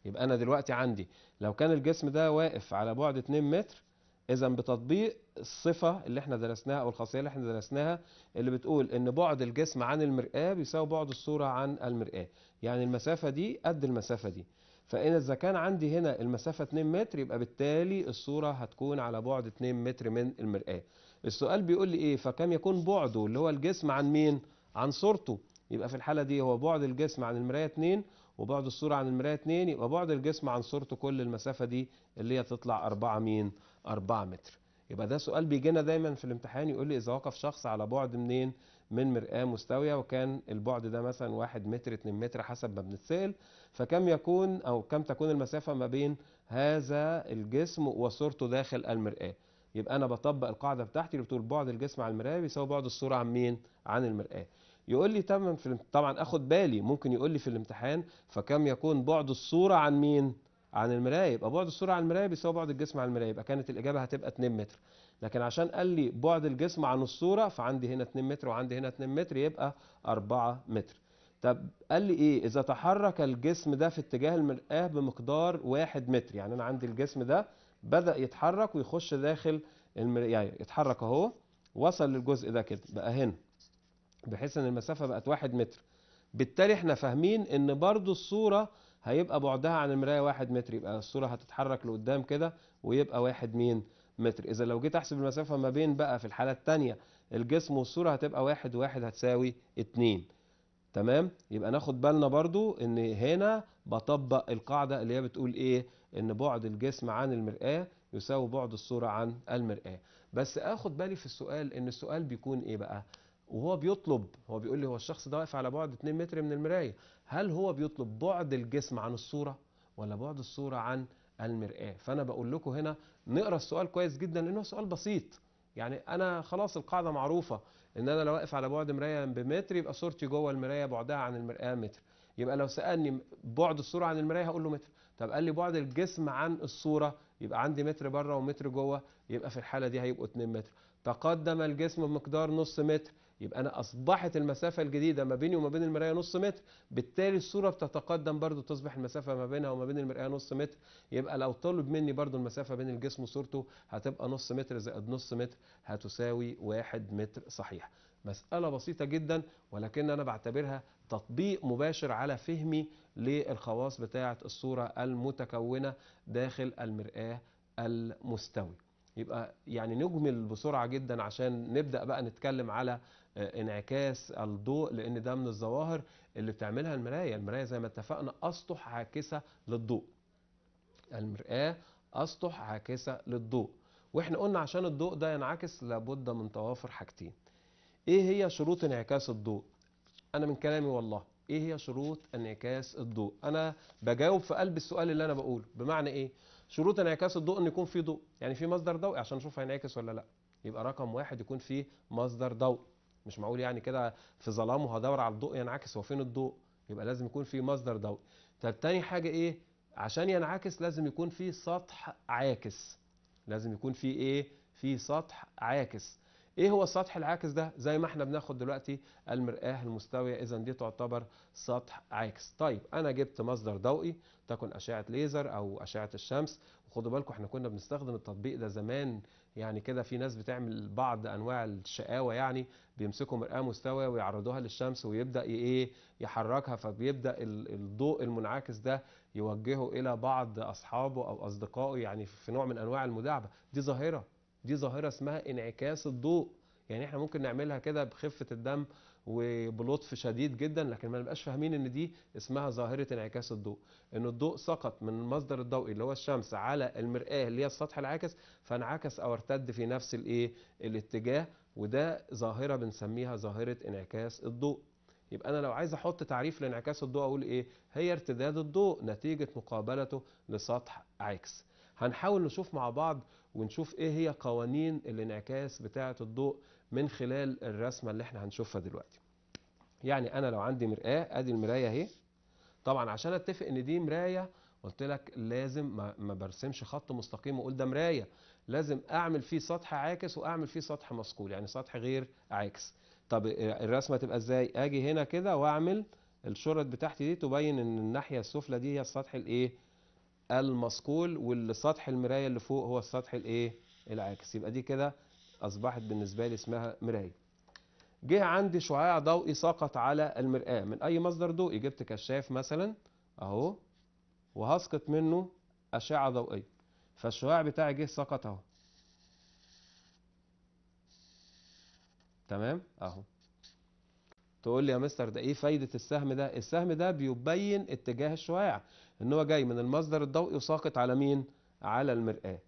يبقى أنا دلوقتي عندي لو كان الجسم ده واقف على بعد 2 متر إذا بتطبيق الصفة اللي احنا درسناها أو الخاصية اللي احنا درسناها اللي بتقول إن بعد الجسم عن المرآة بيساوي بعد الصورة عن المرآة يعني المسافة دي قد المسافة دي فإن إذا كان عندي هنا المسافة 2 متر يبقى بالتالي الصورة هتكون على بعد 2 متر من المرآة السؤال بيقول لي إيه فكم يكون بعده اللي هو الجسم عن مين عن صورته يبقى في الحالة دي هو بعد الجسم عن المراية 2 وبعد الصورة عن المراية 2 يبقى بعد الجسم عن صورته كل المسافة دي اللي هي تطلع 4 مين 4 متر يبقى ده سؤال بيجينا دايما في الامتحان يقول لي اذا وقف شخص على بعد منين من مرآة مستوية وكان البعد ده مثلا 1 متر 2 متر حسب ما بنتسأل فكم يكون او كم تكون المسافة ما بين هذا الجسم وصورته داخل المرآة يبقى انا بطبق القاعدة بتاعتي اللي بتقول بعد الجسم على المرآة بيساوي بعد الصورة عن مين عن المرآة يقول لي تمام في طبعا اخد بالي ممكن يقول لي في الامتحان فكم يكون بعد الصورة عن مين عن المرايه يبقى بعد الصوره عن المرايه بيساوي بعد الجسم عن المرايه يبقى كانت الاجابه هتبقى 2 متر لكن عشان قال لي بعد الجسم عن الصوره فعندي هنا 2 متر وعندي هنا 2 متر يبقى 4 متر طب قال لي ايه اذا تحرك الجسم ده في اتجاه المرآة بمقدار 1 متر يعني انا عندي الجسم ده بدأ يتحرك ويخش داخل المرايه يعني يتحرك اهو وصل للجزء ده كده بقى هنا بحيث ان المسافة بقت 1 متر بالتالي احنا فاهمين ان برضو الصورة هيبقى بعدها عن المراية واحد متر يبقى الصورة هتتحرك لقدام كده ويبقى واحد مين متر إذا لو جيت أحسب المسافة ما بين بقى في الحالة الثانيه الجسم والصورة هتبقى واحد واحد هتساوي اتنين تمام يبقى ناخد بالنا برضو ان هنا بطبق القاعدة اللي هي بتقول ايه ان بعد الجسم عن المرآة يساوي بعد الصورة عن المرآة بس اخد بالي في السؤال ان السؤال بيكون ايه بقى وهو بيطلب هو بيقول لي هو الشخص ده واقف على بعد 2 متر من المرايه هل هو بيطلب بعد الجسم عن الصورة ولا بعد الصورة عن المرآة فأنا بقول لكم هنا نقرأ السؤال كويس جدا لأنه سؤال بسيط يعني أنا خلاص القاعدة معروفة إن أنا لو واقف على بعد مراية بمتر يبقى صورتي جوه المراية بعدها عن المرآة متر يبقى لو سألني بعد الصورة عن المراية هقول له متر طب قال لي بعد الجسم عن الصورة يبقى عندي متر بره ومتر جوه يبقى في الحالة دي هيبقوا 2 متر تقدم الجسم بمقدار نص متر يبقى أنا أصبحت المسافة الجديدة ما بيني وما بين المراية نص متر بالتالي الصورة بتتقدم برضو تصبح المسافة ما بينها وما بين المراية نص متر يبقى لو طلب مني برضو المسافة بين الجسم وصورته هتبقى نص متر زائد نص متر هتساوي واحد متر صحيح مسألة بسيطة جدا ولكن أنا بعتبرها تطبيق مباشر على فهمي للخواص بتاعة الصورة المتكونة داخل المرآة المستوي يبقى يعني نجمل بسرعة جدا عشان نبدأ بقى نتكلم على آه، انعكاس الضوء لأن ده من الظواهر اللي بتعملها المراية المراية زي ما اتفقنا أسطح عاكسة للضوء المرآة أسطح عاكسة للضوء واحنا قلنا عشان الضوء ده ينعكس لابد من توافر حاجتين ايه هي شروط انعكاس الضوء انا من كلامي والله ايه هي شروط انعكاس الضوء انا بجاوب في قلب السؤال اللي انا بقوله بمعنى ايه شروط انعكاس الضوء ان يكون في ضوء يعني في مصدر ضوئي عشان اشوف هينعكس ولا لا يبقى رقم واحد يكون في مصدر ضوء مش معقول يعني كده في ظلام وهدور على الضوء ينعكس هو فين الضوء يبقى لازم يكون في مصدر ضوء طب تاني حاجه ايه عشان ينعكس لازم يكون في سطح عاكس لازم يكون في ايه في سطح عاكس ايه هو السطح العاكس ده زي ما احنا بناخد دلوقتي المرآة المستوية اذا دي تعتبر سطح عاكس طيب انا جبت مصدر ضوئي تكن اشعة ليزر او اشعة الشمس وخدوا بالكم احنا كنا بنستخدم التطبيق ده زمان يعني كده في ناس بتعمل بعض انواع الشقاوة يعني بيمسكوا مرآة مستوية ويعرضوها للشمس ويبدأ ايه يحركها فبيبدأ الضوء المنعكس ده يوجهه الى بعض اصحابه او اصدقائه يعني في نوع من انواع المداعبة دي ظاهرة دي ظاهرة اسمها انعكاس الضوء يعني احنا ممكن نعملها كده بخفة الدم وبلطف شديد جدا لكن ما نبقاش فاهمين ان دي اسمها ظاهرة انعكاس الضوء ان الضوء سقط من المصدر الضوئي اللي هو الشمس على المرآة اللي هي السطح العاكس فانعكس او ارتد في نفس الايه الاتجاه وده ظاهرة بنسميها ظاهرة انعكاس الضوء يبقى انا لو عايز احط تعريف لانعكاس الضوء اقول ايه هي ارتداد الضوء نتيجة مقابلته لسطح عكس هنحاول نشوف مع بعض ونشوف ايه هي قوانين الانعكاس بتاعة الضوء من خلال الرسمة اللي احنا هنشوفها دلوقتي يعني انا لو عندي مرآة ادي المراية اهي طبعا عشان اتفق ان دي مراية قلت لك لازم ما برسمش خط مستقيم واقول ده مراية لازم اعمل فيه سطح عاكس واعمل فيه سطح مصقول يعني سطح غير عاكس طب آه، الرسمة تبقى ازاي اجي هنا كده واعمل الشرط بتاعتي دي تبين ان الناحية السفلى دي هي السطح الايه المصقول واللي سطح المرايه اللي فوق هو السطح الايه العاكس يبقى دي كده اصبحت بالنسبه لي اسمها مرايه جه عندي شعاع ضوئي سقط على المرآة من أي مصدر ضوئي جبت كشاف مثلا أهو وهسقط منه أشعة ضوئية فالشعاع بتاعي جه سقط أهو تمام أهو تقول لي يا مستر ده ايه فايده السهم ده السهم ده بيبين اتجاه الشعاع ان هو جاي من المصدر الضوئي وساقط على مين على المرآة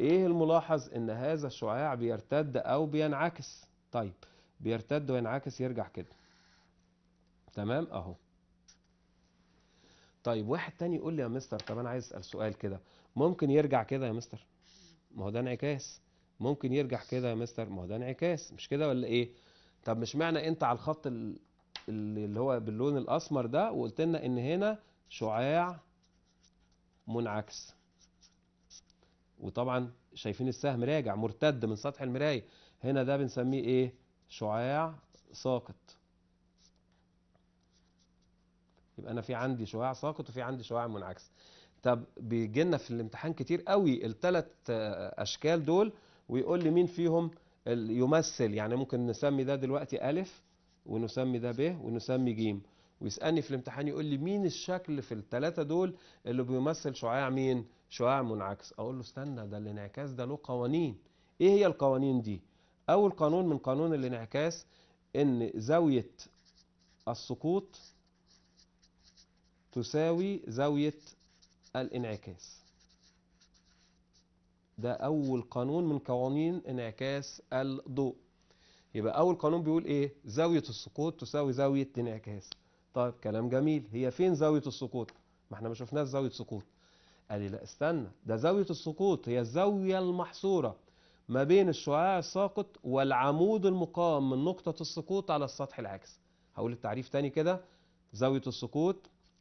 ايه الملاحظ ان هذا الشعاع بيرتد او بينعكس طيب بيرتد وينعكس يرجع كده تمام اهو طيب واحد تاني يقول لي يا مستر طب انا عايز اسال سؤال كده ممكن يرجع كده يا مستر ما هو ده انعكاس ممكن يرجع كده يا مستر ما هو ده انعكاس مش كده ولا ايه طب مش معنى انت على الخط اللي هو باللون الاسمر ده وقلت لنا ان هنا شعاع منعكس وطبعا شايفين السهم راجع مرتد من سطح المرايه هنا ده بنسميه ايه شعاع ساقط يبقى انا في عندي شعاع ساقط وفي عندي شعاع منعكس طب بيجي لنا في الامتحان كتير قوي الثلاث اشكال دول ويقول لي مين فيهم يمثل يعني ممكن نسمي ده دلوقتي ألف ونسمي ده ب ونسمي جيم ويسألني في الامتحان يقول لي مين الشكل في الثلاثة دول اللي بيمثل شعاع مين؟ شعاع منعكس أقول له استنى ده الانعكاس ده له قوانين إيه هي القوانين دي؟ أول قانون من قانون الانعكاس إن زاوية السقوط تساوي زاوية الانعكاس ده أول قانون من قوانين انعكاس الضوء يبقى أول قانون بيقول إيه زاوية السقوط تساوي زاوية انعكاس طيب كلام جميل هي فين زاوية السقوط ما احنا ما شفناش زاوية سقوط قال لي لا استنى ده زاوية السقوط هي الزاوية المحصورة ما بين الشعاع الساقط والعمود المقام من نقطة السقوط على السطح العكسي هقول التعريف تاني كده زاوية السقوط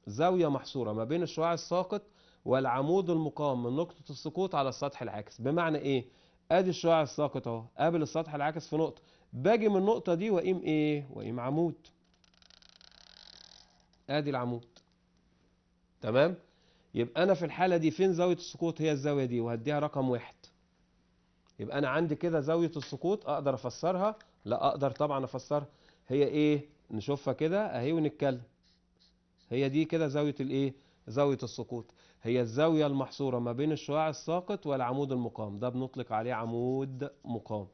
زاوية محصورة ما بين الشعاع الساقط والعمود المقام من نقطة السقوط على السطح العاكس بمعنى ايه ادي الشعاع الساقط اهو قابل السطح العاكس في نقطة باجي من النقطة دي واقيم ايه واقيم عمود ادي العمود تمام يبقى انا في الحالة دي فين زاوية السقوط هي الزاوية دي وهديها رقم واحد يبقى انا عندي كده زاوية السقوط اقدر افسرها لا اقدر طبعا افسرها هي ايه نشوفها كده اهي ونتكلم هي دي كده زاوية الايه زاوية السقوط هي الزاوية المحصورة ما بين الشعاع الساقط والعمود المقام ده بنطلق عليه عمود مقام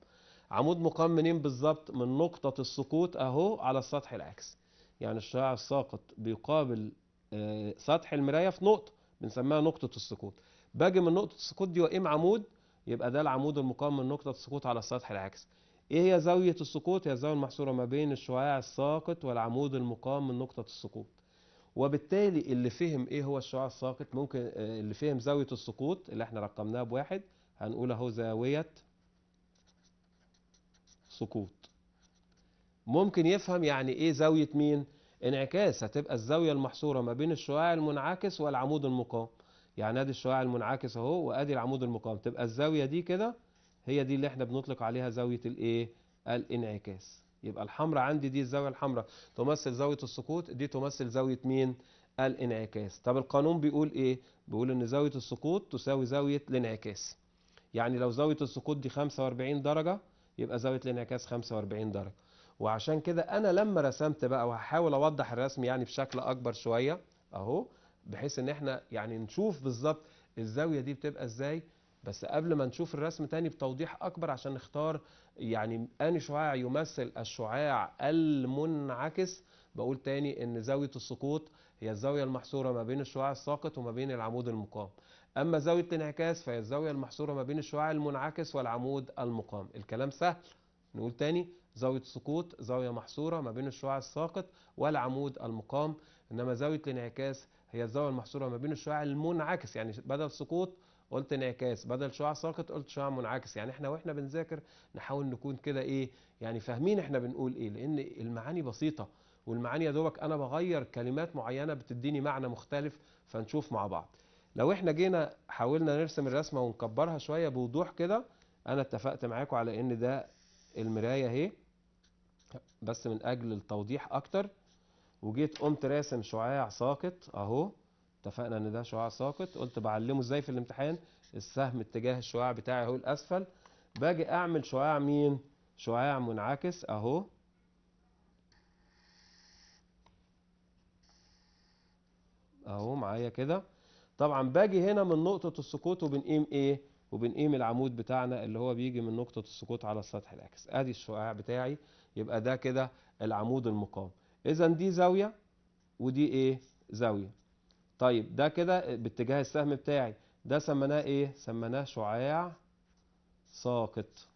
عمود مقام منين بالظبط من نقطة السقوط اهو على السطح العكسي يعني الشعاع الساقط بيقابل آه، سطح المراية في نقطة بنسميها نقطة السقوط باجي من نقطة السقوط دي واقيم عمود يبقى ده العمود المقام من نقطة السقوط على السطح العكسي ايه هي زاوية السقوط هي الزاوية المحصورة ما بين الشعاع الساقط والعمود المقام من نقطة السقوط وبالتالي اللي فهم ايه هو الشعاع الساقط ممكن آه، اللي فهم زاوية السقوط اللي احنا رقمناها بواحد هنقول اهو زاوية سقوط ممكن يفهم يعني ايه زاوية مين انعكاس هتبقى الزاوية المحصورة ما بين الشعاع المنعكس والعمود المقام يعني ادي الشعاع المنعكس اهو وادي العمود المقام تبقى الزاوية دي كده هي دي اللي احنا بنطلق عليها زاوية الايه الانعكاس يبقى الحمراء عندي دي الزاوية الحمراء تمثل زاوية السقوط دي تمثل زاوية مين الانعكاس طب القانون بيقول ايه بيقول ان زاوية السقوط تساوي زاوية الانعكاس يعني لو زاوية السقوط دي 45 درجة يبقى زاوية الانعكاس 45 درجة وعشان كده انا لما رسمت بقى وهحاول اوضح الرسم يعني بشكل اكبر شوية اهو بحيث ان احنا يعني نشوف بالظبط الزاوية دي بتبقى ازاي بس قبل ما نشوف الرسم تاني بتوضيح أكبر عشان نختار يعني أني شعاع يمثل الشعاع المنعكس بقول تاني إن زاوية السقوط هي الزاوية المحصورة ما بين الشعاع الساقط وما بين العمود المقام أما زاوية الانعكاس فهي الزاوية المحصورة ما بين الشعاع المنعكس والعمود المقام الكلام سهل نقول تاني زاوية السقوط زاوية محصورة ما بين الشعاع الساقط والعمود المقام إنما زاوية الانعكاس هي الزاوية المحصورة ما بين الشعاع المنعكس يعني بدل السقوط قلت انعكاس بدل شعاع ساقط قلت شعاع منعكس يعني احنا واحنا بنذاكر نحاول نكون كده ايه يعني فاهمين احنا بنقول ايه لان المعاني بسيطه والمعاني يا دوبك انا بغير كلمات معينه بتديني معنى مختلف فنشوف مع بعض لو احنا جينا حاولنا نرسم الرسمه ونكبرها شويه بوضوح كده انا اتفقت معاكم على ان ده المرايه اهي بس من اجل التوضيح اكتر وجيت قمت راسم شعاع ساقط اهو اتفقنا ان ده شعاع ساقط قلت بعلمه ازاي في الامتحان السهم اتجاه الشعاع بتاعي اهو الاسفل باجي اعمل شعاع مين شعاع منعكس اهو اهو معايا كده طبعا باجي هنا من نقطة السقوط وبنقيم ايه وبنقيم العمود بتاعنا اللي هو بيجي من نقطة السقوط على السطح العكس ادي الشعاع بتاعي يبقى ده كده العمود المقام اذا دي زاوية ودي ايه زاوية طيب ده كده باتجاه السهم بتاعي ده سميناه ايه سميناه شعاع ساقط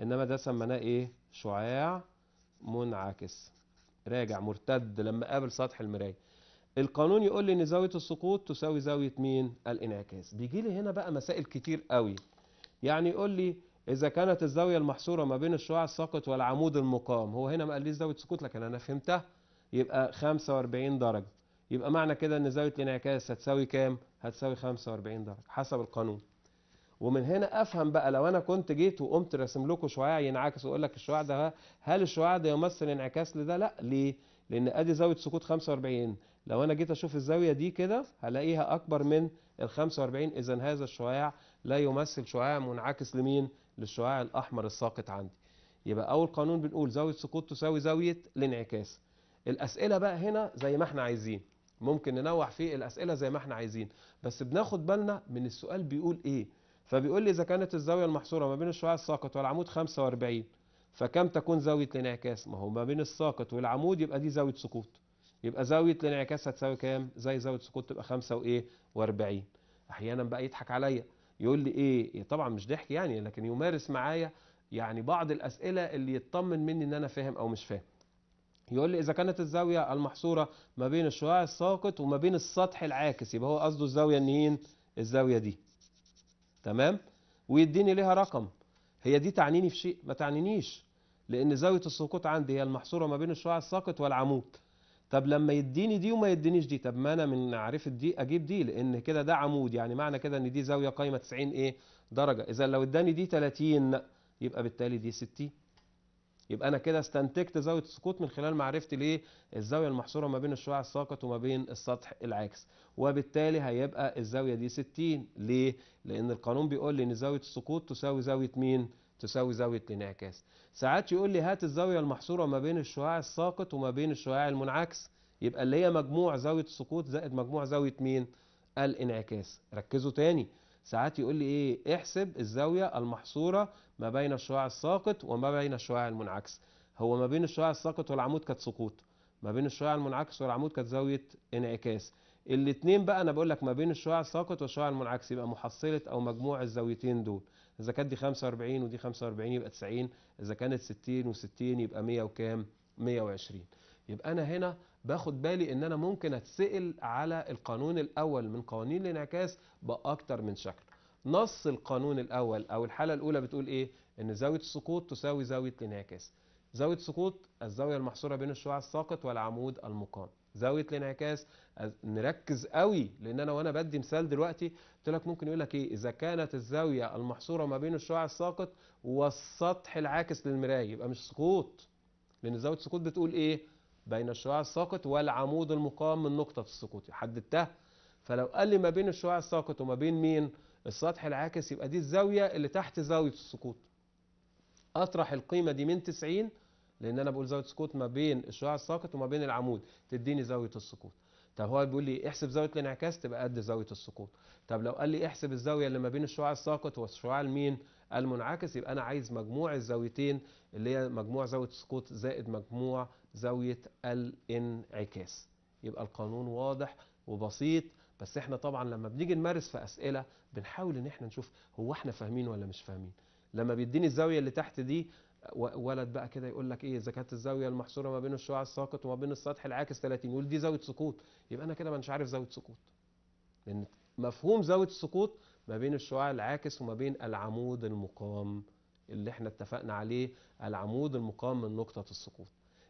انما ده سميناه ايه شعاع منعكس راجع مرتد لما قابل سطح المرايه القانون يقول لي ان زاويه السقوط تساوي زاويه مين الانعكاس بيجي لي هنا بقى مسائل كتير قوي يعني يقول لي اذا كانت الزاويه المحصوره ما بين الشعاع الساقط والعمود المقام هو هنا ما قال لي زاويه سقوط لكن انا فهمتها يبقى 45 درجة يبقى معنى كده ان زاوية الانعكاس هتساوي كام هتساوي 45 درجة حسب القانون ومن هنا افهم بقى لو انا كنت جيت وقمت راسم لكم شعاع ينعكس واقول لك الشعاع ده هل الشعاع ده يمثل انعكاس لده لا ليه لان ادي زاويه سقوط 45 لو انا جيت اشوف الزاويه دي كده هلاقيها اكبر من ال 45 اذا هذا الشعاع لا يمثل شعاع منعكس لمين للشعاع الاحمر الساقط عندي يبقى اول قانون بنقول زاويه سقوط تساوي زاويه الانعكاس الأسئلة بقى هنا زي ما احنا عايزين ممكن ننوع في الأسئلة زي ما احنا عايزين بس بناخد بالنا من السؤال بيقول ايه فبيقول لي إذا كانت الزاوية المحصورة ما بين الشعاع الساقط والعمود 45 فكم تكون زاوية الانعكاس ما هو ما بين الساقط والعمود يبقى دي زاوية سقوط يبقى زاوية الانعكاس هتساوي كام زي زاوية سقوط تبقى 5 وايه و40 أحيانا بقى يضحك عليا يقول لي إيه؟, ايه طبعا مش ضحك يعني لكن يمارس معايا يعني بعض الأسئلة اللي يطمن مني ان انا فاهم او مش فاهم يقول لي إذا كانت الزاوية المحصورة ما بين الشعاع الساقط وما بين السطح العاكس يبقى هو قصده الزاوية النين الزاوية دي تمام ويديني ليها رقم هي دي تعنيني في شيء ما تعنينيش لأن زاوية السقوط عندي هي المحصورة ما بين الشعاع الساقط والعمود طب لما يديني دي وما يدينيش دي طب ما انا من عرفة دي اجيب دي لان كده ده عمود يعني معنى كده ان دي زاويه قايمه 90 ايه درجه اذا لو اداني دي 30 يبقى بالتالي دي 60 يبقى انا كده استنتجت زاويه السقوط من خلال معرفتي ليه الزاويه المحصوره ما بين الشعاع الساقط وما بين السطح العاكس وبالتالي هيبقى الزاويه دي 60 ليه لان القانون بيقول لي ان زاويه السقوط تساوي زاويه مين تساوي زاويه الانعكاس ساعات يقول لي هات الزاويه المحصوره ما بين الشعاع الساقط وما بين الشعاع المنعكس يبقى اللي هي مجموع زاويه السقوط زائد مجموع زاويه مين الانعكاس ركزوا تاني ساعات يقول لي ايه احسب الزاوية المحصورة ما بين الشعاع الساقط وما بين الشعاع المنعكس هو ما بين الشعاع الساقط والعمود كانت سقوط ما بين الشعاع المنعكس والعمود كانت زاوية انعكاس الاثنين بقى انا بقول لك ما بين الشعاع الساقط والشعاع المنعكس يبقى محصلة او مجموع الزاويتين دول اذا كانت دي 45 ودي 45 يبقى 90 اذا كانت 60 و60 يبقى 100 وكام 120 يبقى انا هنا باخد بالي ان انا ممكن اتسال على القانون الاول من قوانين الانعكاس باكتر من شكل نص القانون الاول او الحاله الاولى بتقول ايه ان زاويه السقوط تساوي زاويه الانعكاس زاويه سقوط الزاويه المحصوره بين الشعاع الساقط والعمود المقام زاويه الانعكاس نركز قوي لان انا وانا بدي مثال دلوقتي قلت لك ممكن يقول لك ايه اذا كانت الزاويه المحصوره ما بين الشعاع الساقط والسطح العاكس للمرايه يبقى مش سقوط لان زاويه السقوط بتقول ايه بين الشعاع الساقط والعمود المقام من نقطة السقوط حددتها فلو قال لي ما بين الشعاع الساقط وما بين مين السطح العاكس يبقى دي الزاوية اللي تحت زاوية السقوط أطرح القيمة دي من 90 لأن أنا بقول زاوية السقوط ما بين الشعاع الساقط وما بين العمود تديني زاوية السقوط طب هو بيقول لي احسب زاوية الانعكاس تبقى قد زاوية السقوط طب لو قال لي احسب الزاوية اللي ما بين الشعاع الساقط والشعاع المين المنعكس يبقى أنا عايز مجموع الزاويتين اللي هي مجموع زاوية السقوط زائد مجموع زاوية الانعكاس يبقى القانون واضح وبسيط بس احنا طبعا لما بنيجي نمارس في اسئله بنحاول ان احنا نشوف هو احنا فاهمين ولا مش فاهمين لما بيديني الزاويه اللي تحت دي ولد بقى كده يقول لك ايه اذا كانت الزاويه المحصوره ما بين الشعاع الساقط وما بين السطح العاكس 30 يقول دي زاويه سقوط يبقى انا كده مش عارف زاويه سقوط لان مفهوم زاويه السقوط ما بين الشعاع العاكس وما بين العمود المقام اللي احنا اتفقنا عليه العمود المقام من نقطه السقوط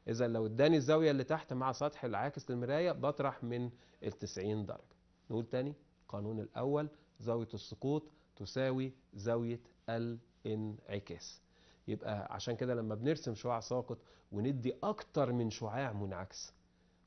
إذا لو اداني الزاوية اللي تحت مع سطح العاكس للمراية بطرح من ال 90 درجة نقول تاني القانون الأول زاوية السقوط تساوي زاوية الانعكاس يبقى عشان كده لما بنرسم شعاع ساقط وندي أكتر من شعاع منعكس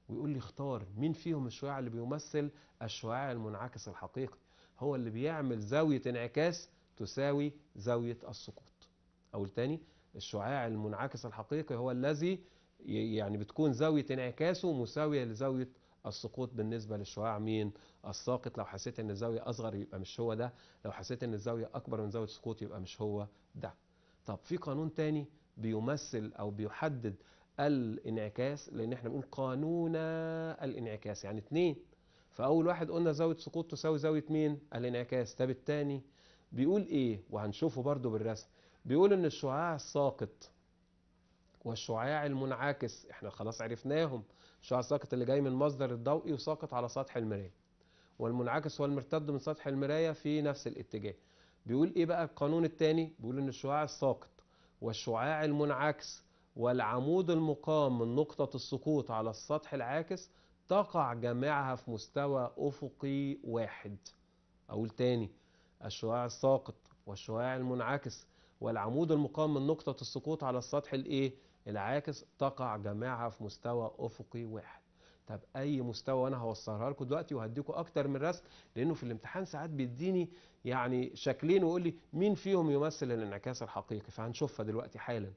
ويقول لي اختار مين فيهم الشعاع اللي بيمثل الشعاع المنعكس الحقيقي هو اللي بيعمل زاوية انعكاس تساوي زاوية السقوط اقول تاني الشعاع المنعكس الحقيقي هو الذي يعني بتكون زاوية انعكاسه مساوية لزاوية السقوط بالنسبة للشعاع مين الساقط لو حسيت ان الزاوية اصغر يبقى مش هو ده لو حسيت ان الزاوية اكبر من زاوية السقوط يبقى مش هو ده طب في قانون تاني بيمثل او بيحدد الانعكاس لان احنا بنقول قانون الانعكاس يعني اتنين فاول واحد قلنا زاوية سقوط تساوي زاوية مين الانعكاس طب التاني بيقول ايه وهنشوفه برضو بالرسم بيقول ان الشعاع الساقط والشعاع المنعكس احنا خلاص عرفناهم الشعاع الساقط اللي جاي من مصدر الضوئي وساقط على سطح المرايه والمنعكس هو المرتد من سطح المرايه في نفس الاتجاه بيقول ايه بقى القانون الثاني بيقول ان الشعاع الساقط والشعاع المنعكس والعمود المقام من نقطة السقوط على السطح العاكس تقع جميعها في مستوى أفقي واحد أقول تاني الشعاع الساقط والشعاع المنعكس والعمود المقام من نقطة السقوط على السطح الإيه؟ العاكس تقع جماعة في مستوى أفقي واحد طب أي مستوى أنا هوصلها لكم دلوقتي وهديكم أكتر من رسم لأنه في الامتحان ساعات بيديني يعني شكلين ويقول لي مين فيهم يمثل الانعكاس الحقيقي فهنشوفها دلوقتي حالا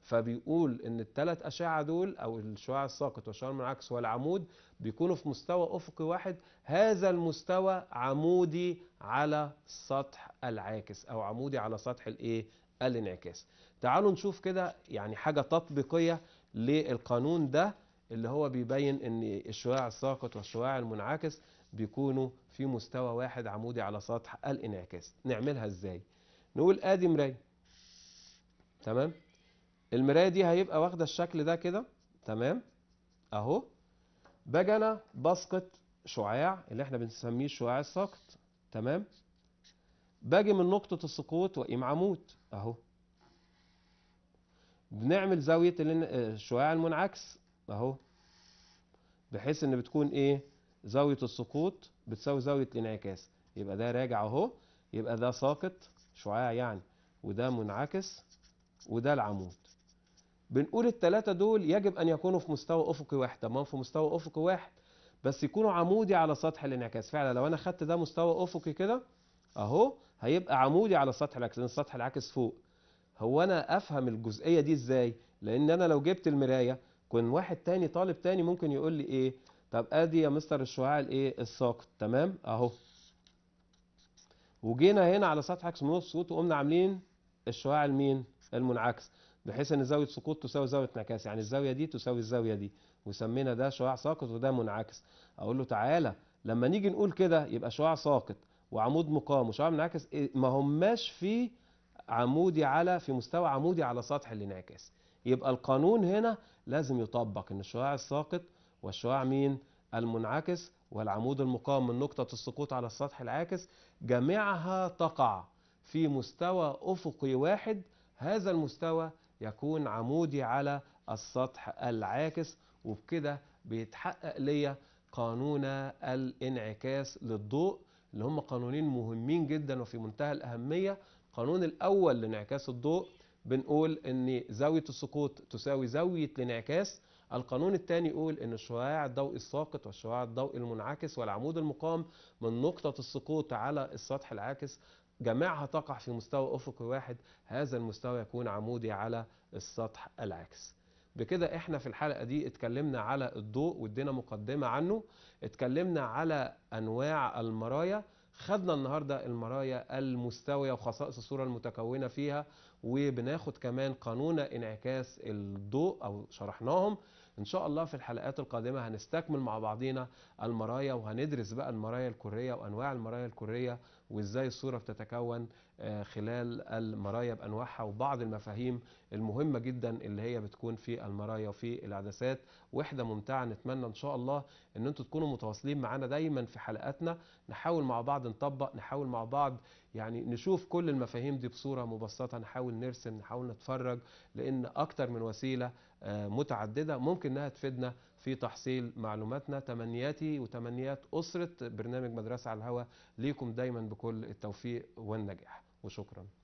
فبيقول ان الثلاث اشعه دول او الشعاع الساقط والشعاع المنعكس والعمود بيكونوا في مستوى افقي واحد هذا المستوى عمودي على سطح العاكس او عمودي على سطح الايه الانعكاس تعالوا نشوف كده يعني حاجة تطبيقية للقانون ده اللي هو بيبين ان الشعاع الساقط والشعاع المنعكس بيكونوا في مستوى واحد عمودي على سطح الانعكاس نعملها ازاي نقول ادي مراية تمام المراية دي هيبقى واخدة الشكل ده كده تمام اهو باجي انا بسقط شعاع اللي احنا بنسميه الشعاع الساقط تمام باجي من نقطة السقوط واقيم عمود اهو بنعمل زاوية الشعاع آه، المنعكس اهو بحيث ان بتكون ايه زاوية السقوط بتساوي زاوية الانعكاس يبقى ده راجع اهو يبقى ده ساقط شعاع يعني وده منعكس وده العمود بنقول التلاتة دول يجب ان يكونوا في مستوى افقي واحد طب في مستوى افقي واحد بس يكونوا عمودي على سطح الانعكاس فعلا لو انا خدت ده مستوى افقي كده اهو هيبقى عمودي على سطح العكس لان السطح العكس فوق هو انا افهم الجزئيه دي ازاي لان انا لو جبت المرايه كان واحد تاني طالب تاني ممكن يقول لي ايه طب ادي يا مستر الشعاع الايه الساقط تمام اهو وجينا هنا على سطح عكس منوط السقوط وقمنا عاملين الشعاع المين المنعكس بحيث ان زاويه سقوط تساوي زاويه انعكاس يعني الزاويه دي تساوي الزاويه دي وسمينا ده شعاع ساقط وده منعكس اقول له تعالى لما نيجي نقول كده يبقى شعاع ساقط وعمود مقام وشعاع منعكس إيه؟ ما هماش فيه عمودي على في مستوى عمودي على سطح الانعكاس يبقى القانون هنا لازم يطبق ان الشعاع الساقط والشعاع مين المنعكس والعمود المقام من نقطة السقوط على السطح العاكس جميعها تقع في مستوى أفقي واحد هذا المستوى يكون عمودي على السطح العاكس وبكده بيتحقق ليا قانون الانعكاس للضوء اللي هم قانونين مهمين جدا وفي منتهى الأهمية القانون الأول لانعكاس الضوء بنقول ان زاوية السقوط تساوي زاوية الانعكاس القانون الثاني يقول ان الشعاع الضوئي الساقط والشعاع الضوئي المنعكس والعمود المقام من نقطة السقوط على السطح العاكس جميعها تقع في مستوى أفقي واحد هذا المستوى يكون عمودي على السطح العاكس بكده احنا في الحلقة دي اتكلمنا على الضوء وادينا مقدمة عنه اتكلمنا على أنواع المرايا خدنا النهاردة المرايا المستوية وخصائص الصورة المتكونة فيها وبناخد كمان قانون انعكاس الضوء أو شرحناهم إن شاء الله في الحلقات القادمة هنستكمل مع بعضينا المرايا وهندرس بقى المرايا الكرية وأنواع المرايا الكرية وازاي الصورة بتتكون آه، خلال المرايا بأنواعها وبعض المفاهيم المهمة جدا اللي هي بتكون في المرايا وفي العدسات وحدة ممتعة نتمنى إن شاء الله إن أنتوا تكونوا متواصلين معانا دايما في حلقاتنا نحاول مع بعض نطبق نحاول مع بعض يعني نشوف كل المفاهيم دي بصورة مبسطة نحاول نرسم نحاول نتفرج لأن أكتر من وسيلة آه، متعددة ممكن إنها تفيدنا في تحصيل معلوماتنا تمنياتي وتمنيات أسرة برنامج مدرسة على الهواء ليكم دايما بكل التوفيق والنجاح وشكرا